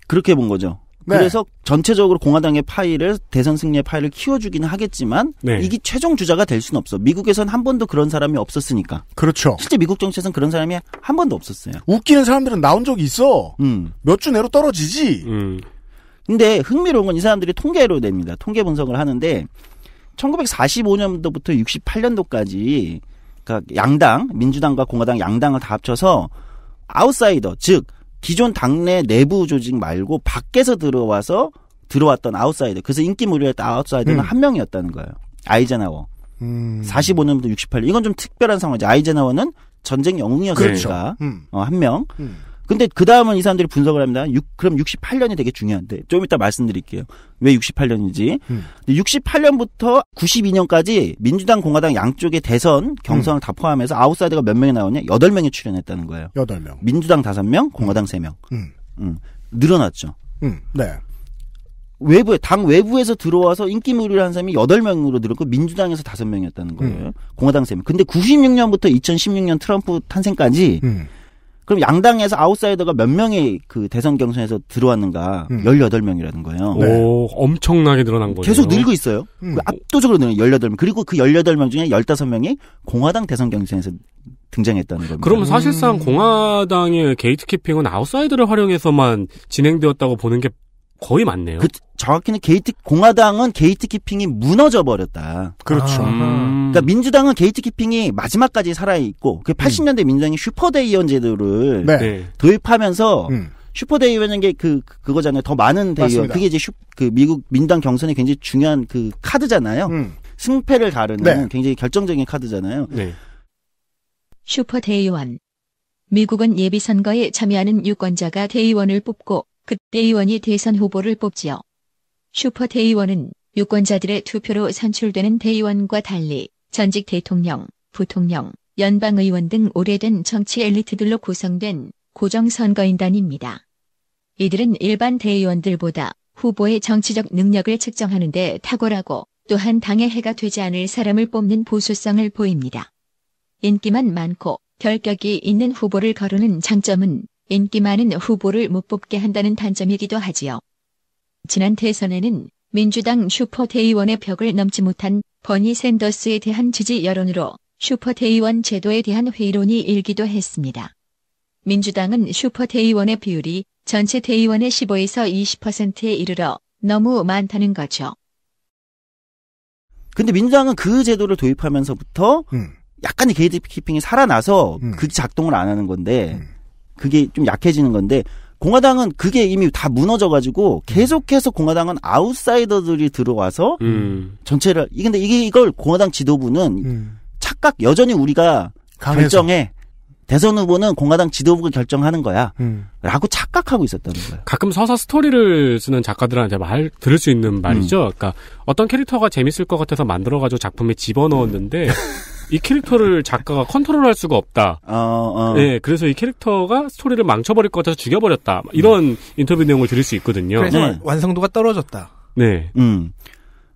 그렇게 본 거죠. 네. 그래서 전체적으로 공화당의 파일을 대선 승리의 파일을 키워주기는 하겠지만 네. 이게 최종 주자가 될 수는 없어. 미국에선 한 번도 그런 사람이 없었으니까. 그렇죠. 실제 미국 정치에선 그런 사람이 한 번도 없었어요. 웃기는 사람들은 나온 적이 있어. 음. 몇 주 내로 떨어지지. 음. 근데 흥미로운 건 이 사람들이 통계로 됩니다. 통계 분석을 하는데 1945년도부터 68년도까지 그러니까 양당 민주당과 공화당 양당을 다 합쳐서 아웃사이더 즉 기존 당내 내부 조직 말고 밖에서 들어와서 들어왔던 아웃사이더 그래서 인기 무려했던 아웃사이더는 음. 한 명이었다는 거예요. 아이젠하워. 음. 45년부터 68년 이건 좀 특별한 상황이죠. 아이젠하워는 전쟁 영웅이었으니까 그렇죠. 음. 어, 한 명. 음. 근데 그 다음은 이 사람들이 분석을 합니다. 6, 그럼 68년이 되게 중요한데 좀 이따 말씀드릴게요. 왜 68년인지. 음. 68년부터 92년까지 민주당 공화당 양쪽의 대선 경선을 음. 다 포함해서 아웃사이드가 몇 명이 나오냐? 8명이 출연했다는 거예요. 8명. 민주당 5명, 공화당 음. 3명. 음. 음. 늘어났죠. 음. 네. 외부에 당 외부에서 들어와서 인기몰이를 한 사람이 8명으로 늘었고 민주당에서 5명이었다는 거예요. 음. 공화당 3명. 근데 96년부터 2016년 트럼프 탄생까지 음. 그럼 양당에서 아웃사이더가 몇 명이 그 대선 경선에서 들어왔는가? 음. 18명이라는 거예요. 네. 오, 엄청나게 늘어난 거죠. 계속 늘고 있어요. 그 음. 압도적으로 늘어요. 18명. 그리고 그 18명 중에 15명이 공화당 대선 경선에서 등장했다는 겁니다. 그러면 사실상 음. 공화당의 게이트키핑은 아웃사이더를 활용해서만 진행되었다고 보는 게 거의 맞네요. 그, 정확히는 게이트 공화당은 게이트 키핑이 무너져 버렸다. 그렇죠. 아, 음. 그러니까 민주당은 게이트 키핑이 마지막까지 살아 있고 그 80년대 음. 민주당이 슈퍼대의원 제도를 네. 네. 도입하면서 음. 슈퍼대의원인 데게그 그, 그거잖아요. 더 많은 대의원. 그게 이제 슈, 그 미국 민당 경선에 굉장히 중요한 그 카드잖아요. 음. 승패를 가르는 네. 굉장히 결정적인 카드잖아요. 네. 슈퍼대의원. 미국은 예비선거에 참여하는 유권자가 대의원을 뽑고 극대의원이 대선 후보를 뽑지요. 슈퍼대의원은 유권자들의 투표로 선출되는 대의원과 달리 전직 대통령, 부통령, 연방의원 등 오래된 정치 엘리트들로 구성된 고정선거인단입니다. 이들은 일반 대의원들보다 후보의 정치적 능력을 측정하는 데 탁월하고 또한 당의 해가 되지 않을 사람을 뽑는 보수성을 보입니다. 인기만 많고 결격이 있는 후보를 거르는 장점은 인기 많은 후보를 못 뽑게 한다는 단점이기도 하지요. 지난 대선에는 민주당 슈퍼대의원의 벽을 넘지 못한 버니 샌더스에 대한 지지 여론으로 슈퍼대의원 제도에 대한 회의론이 일기도 했습니다. 민주당은 슈퍼대의원의 비율이 전체 대의원의 15에서 20%에 이르러 너무 많다는 거죠. 근데 민주당은 그 제도를 도입하면서부터 음. 약간의 게이트키핑이 살아나서 음. 그 작동을 안 하는 건데 음. 그게 좀 약해지는 건데 공화당은 그게 이미 다 무너져가지고 계속해서 공화당은 아웃사이더들이 들어와서 음. 전체를 근데 이게 이걸 공화당 지도부는 음. 착각 여전히 우리가 강해서. 결정해 대선 후보는 공화당 지도부가 결정하는 거야. 음. 라고 착각하고 있었던 거예요. 가끔 서사 스토리를 쓰는 작가들한테 말, 들을 수 있는 말이죠. 음. 그러니까 어떤 캐릭터가 재밌을 것 같아서 만들어가지고 작품에 집어넣었는데, 이 캐릭터를 작가가 컨트롤할 수가 없다. 어, 어. 예, 그래서 이 캐릭터가 스토리를 망쳐버릴 것 같아서 죽여버렸다. 이런 음. 인터뷰 내용을 들을 수 있거든요. 그래서 네. 완성도가 떨어졌다. 네. 음.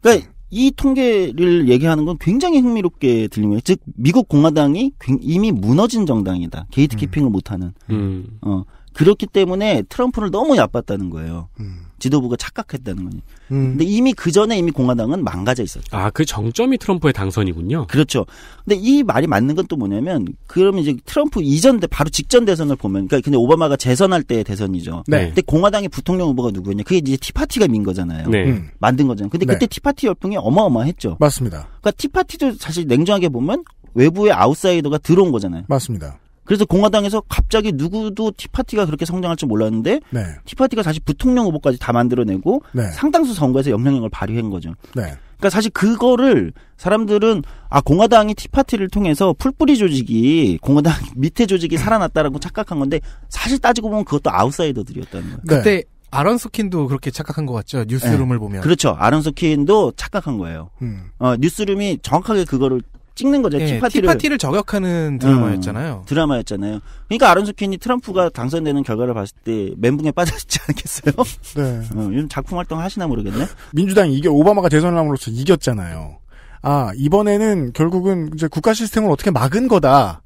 그러니까 이 통계를 얘기하는 건 굉장히 흥미롭게 들립니다. 즉 미국 공화당이 이미 무너진 정당이다. 게이트키핑을 음. 못하는. 음. 어 그렇기 때문에 트럼프를 너무 얕봤다는 거예요. 음. 지도부가 착각했다는 거니. 음. 근데 이미 그 전에 이미 공화당은 망가져 있었죠. 아, 그 정점이 트럼프의 당선이군요. 그렇죠. 근데 이 말이 맞는 건 또 뭐냐면 그러면 이제 트럼프 이전 때 바로 직전 대선을 보면 그러니까 근데 오바마가 재선할 때의 대선이죠. 네. 근데 공화당의 부통령 후보가 누구였냐? 그게 이제 티파티가 민 거잖아요. 네. 음. 만든 거잖아요. 근데 네. 그때 네. 티파티 열풍이 어마어마했죠. 맞습니다. 그러니까 티파티도 사실 냉정하게 보면 외부의 아웃사이더가 들어온 거잖아요. 맞습니다. 그래서 공화당에서 갑자기 누구도 티파티가 그렇게 성장할 줄 몰랐는데 네. 티파티가 다시 부통령 후보까지 다 만들어내고 네. 상당수 선거에서 영향력을 발휘한 거죠. 네. 그러니까 사실 그거를 사람들은 아 공화당이 티파티를 통해서 풀뿌리 조직이 공화당 밑에 조직이 살아났다라고 착각한 건데 사실 따지고 보면 그것도 아웃사이더들이었다는 거예요. 그때 네. 아론소 킨도 그렇게 착각한 것 같죠 뉴스룸을 네. 보면. 그렇죠. 아론소 킨도 착각한 거예요. 음. 어, 뉴스룸이 정확하게 그거를 찍는 거죠. 예, 티파티를. 티파티를 저격하는 드라마였잖아요. 음, 드라마였잖아요. 그러니까 아론스 퀸이 트럼프가 당선되는 결과를 봤을 때 멘붕에 빠졌지 않겠어요? 네. 어, 요즘 작품 활동 하시나 모르겠네. 민주당이 이게 오바마가 대선을 함으로써 이겼잖아요. 아, 이번에는 결국은 이제 국가 시스템을 어떻게 막은 거다.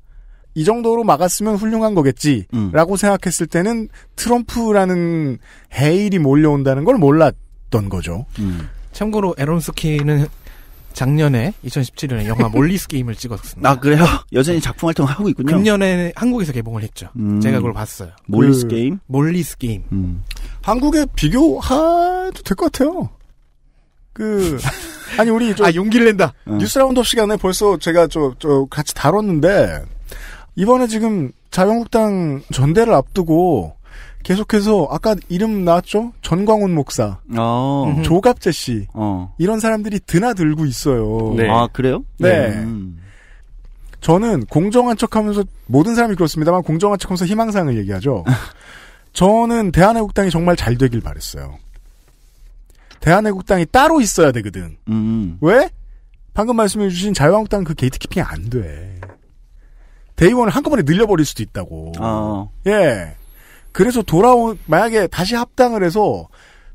이 정도로 막았으면 훌륭한 거겠지라고 음. 생각했을 때는 트럼프라는 해일이 몰려온다는 걸 몰랐던 거죠. 음. 참고로 에론스키는 작년에 2017년에 영화 몰리스 게임을 찍었습니다. 아 그래요? 여전히 작품 활동 하고 있군요. 금년에 한국에서 개봉을 했죠. 음. 제가 그걸 봤어요. 몰리스 그... 게임? 몰리스 게임. 음. 한국에 비교해도 될 것 같아요. 그 아니 우리 아 용기를 낸다. 어. 뉴스 라운드업 시간에 벌써 제가 저, 저 같이 다뤘는데 이번에 지금 자유한국당 전대를 앞두고 계속해서 아까 이름 나왔죠? 전광훈 목사, 어. 조갑재 씨 어. 이런 사람들이 드나들고 있어요. 네. 아 그래요? 네. 음. 저는 공정한 척하면서 모든 사람이 그렇습니다만 공정한 척하면서 희망사항을 얘기하죠. 저는 대한애국당이 정말 잘 되길 바랬어요. 대한애국당이 따로 있어야 되거든. 음. 왜? 방금 말씀해주신 자유한국당 그 게이트키핑이 안 돼. 대의원을 한꺼번에 늘려버릴 수도 있다고. 어. 예. 그래서 돌아온 만약에 다시 합당을 해서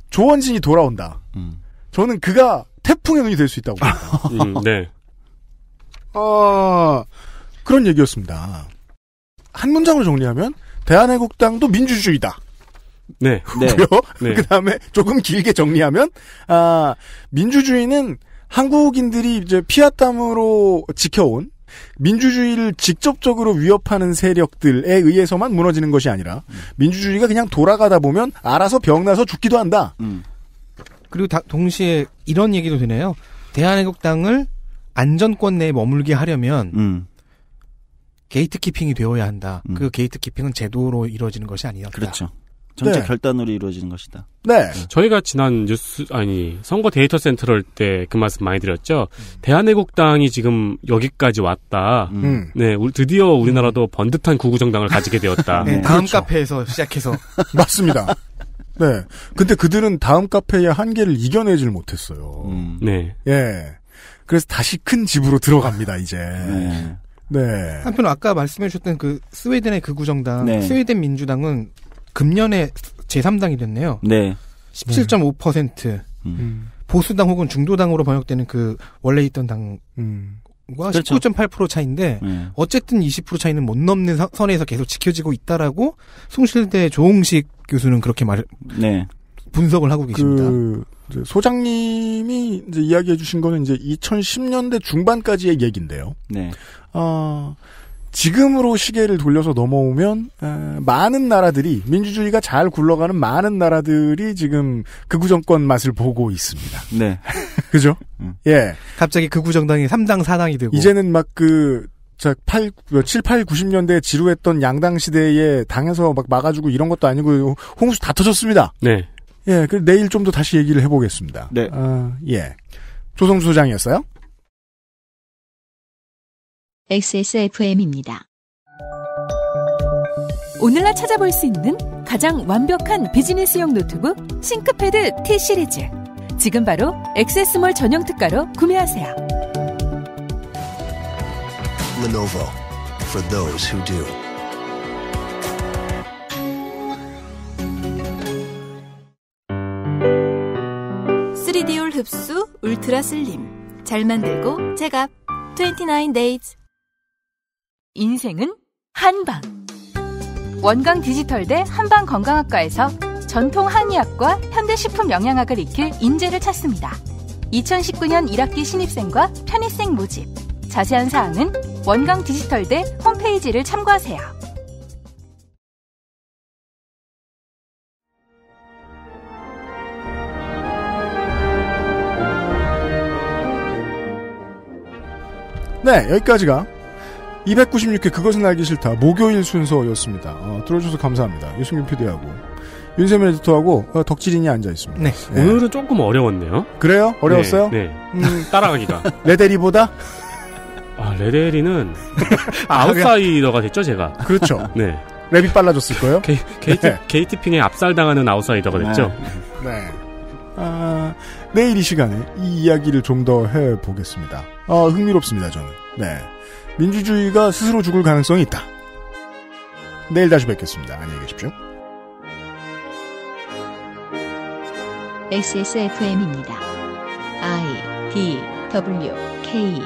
조원진이 돌아온다. 음. 저는 그가 태풍의 눈이 될 수 있다고 봅니다. 음, 네. 아 그런 얘기였습니다. 한 문장으로 정리하면 대한애국당도 민주주의다. 네. 고요 네. 네. 그다음에 조금 길게 정리하면 아 민주주의는 한국인들이 이제 피아 땀으로 지켜온 민주주의를 직접적으로 위협하는 세력들에 의해서만 무너지는 것이 아니라 음. 민주주의가 그냥 돌아가다 보면 알아서 병나서 죽기도 한다. 음. 그리고 다, 동시에 이런 얘기도 되네요. 대한애국당을 안전권 내에 머물게 하려면 음. 게이트키핑이 되어야 한다. 그 음. 게이트키핑은 제도로 이루어지는 것이 아니었다. 그렇죠. 정책 네. 결단으로 이루어지는 것이다. 네. 네. 저희가 지난 뉴스 아니 선거 데이터 센터를 때 그 말씀 많이 드렸죠. 음. 대한애국당이 지금 여기까지 왔다. 음. 음. 네, 드디어 우리나라도 번듯한 구구정당을 가지게 되었다. 음. 네, 다음 네. 그렇죠. 카페에서 시작해서 맞습니다. 네. 근데 그들은 다음 카페의 한계를 이겨내질 못했어요. 음. 네. 예. 그래서 다시 큰 집으로 들어갑니다, 이제. 네. 네. 한편 아까 말씀해 주셨던 그 스웨덴의 극우정당, 그 네. 스웨덴 민주당은 금년에 제3당이 됐네요. 네. 17.5%. 음. 음. 보수당 혹은 중도당으로 번역되는 그 원래 있던 당과 음. 그렇죠. 19.8% 차인데 네. 어쨌든 20% 차이는 못 넘는 선에서 계속 지켜지고 있다라고 송실대 조홍식 교수는 그렇게 말 네. 분석을 하고 계십니다. 그 소장님이 이제 이야기해 주신 거는 이제 2010년대 중반까지의 얘기인데요. 네. 어, 지금으로 시계를 돌려서 넘어오면 많은 나라들이 민주주의가 잘 굴러가는 많은 나라들이 지금 극우 정권 맛을 보고 있습니다. 네. 그죠? 음. 예. 갑자기 극우 정당이 3당 4당이 되고 이제는 막그 자, 8, 7, 뭐 8, 90년대 에 지루했던 양당 시대에 당에서 막 막아주고 이런 것도 아니고 홍수 다 터졌습니다. 네. 예, 그 내일 좀 더 다시 얘기를 해보겠습니다. 네. 아, 예. 조성수 소장이었어요? XSFM입니다. 오늘날 찾아볼 수 있는 가장 완벽한 비즈니스용 노트북 싱크패드 T 시리즈. 지금 바로 엑세몰 전용 특가로 구매하세요. Lenovo for those who do. 쓰리올 흡수 울트라 슬림 잘 만들고 제값 29 days 인생은 한방. 원광 디지털대 한방 건강학과에서 전통 한의학과 현대식품 영양학을 익힐 인재를 찾습니다. 2019년 1학기 신입생과 편입생 모집. 자세한 사항은 원광 디지털대 홈페이지를 참고하세요. 네, 여기까지가 296회 그것은 알기 싫다 목요일 순서였습니다. 어, 들어주셔서 감사합니다. 유승균 PD하고 윤세민 에디터하고 어, 덕질인이 앉아 있습니다. 네. 네. 오늘은 조금 어려웠네요. 그래요? 어려웠어요? 네. 네. 음, 따라가기가. 레데리보다? 아 레데리는 아, 아웃사이더가 됐죠 제가. 그렇죠. 네. 랩이 빨라졌을 거예요. 게, 게이트 네. 게이트핑에 압살당하는 아웃사이더가 네. 됐죠. 네. 아, 내일 이 시간에 이 이야기를 좀 더 해보겠습니다. 아, 흥미롭습니다, 저는. 네. 민주주의가 스스로 죽을 가능성이 있다. 내일 다시 뵙겠습니다. 안녕히 계십시오. XSFM입니다. I D W K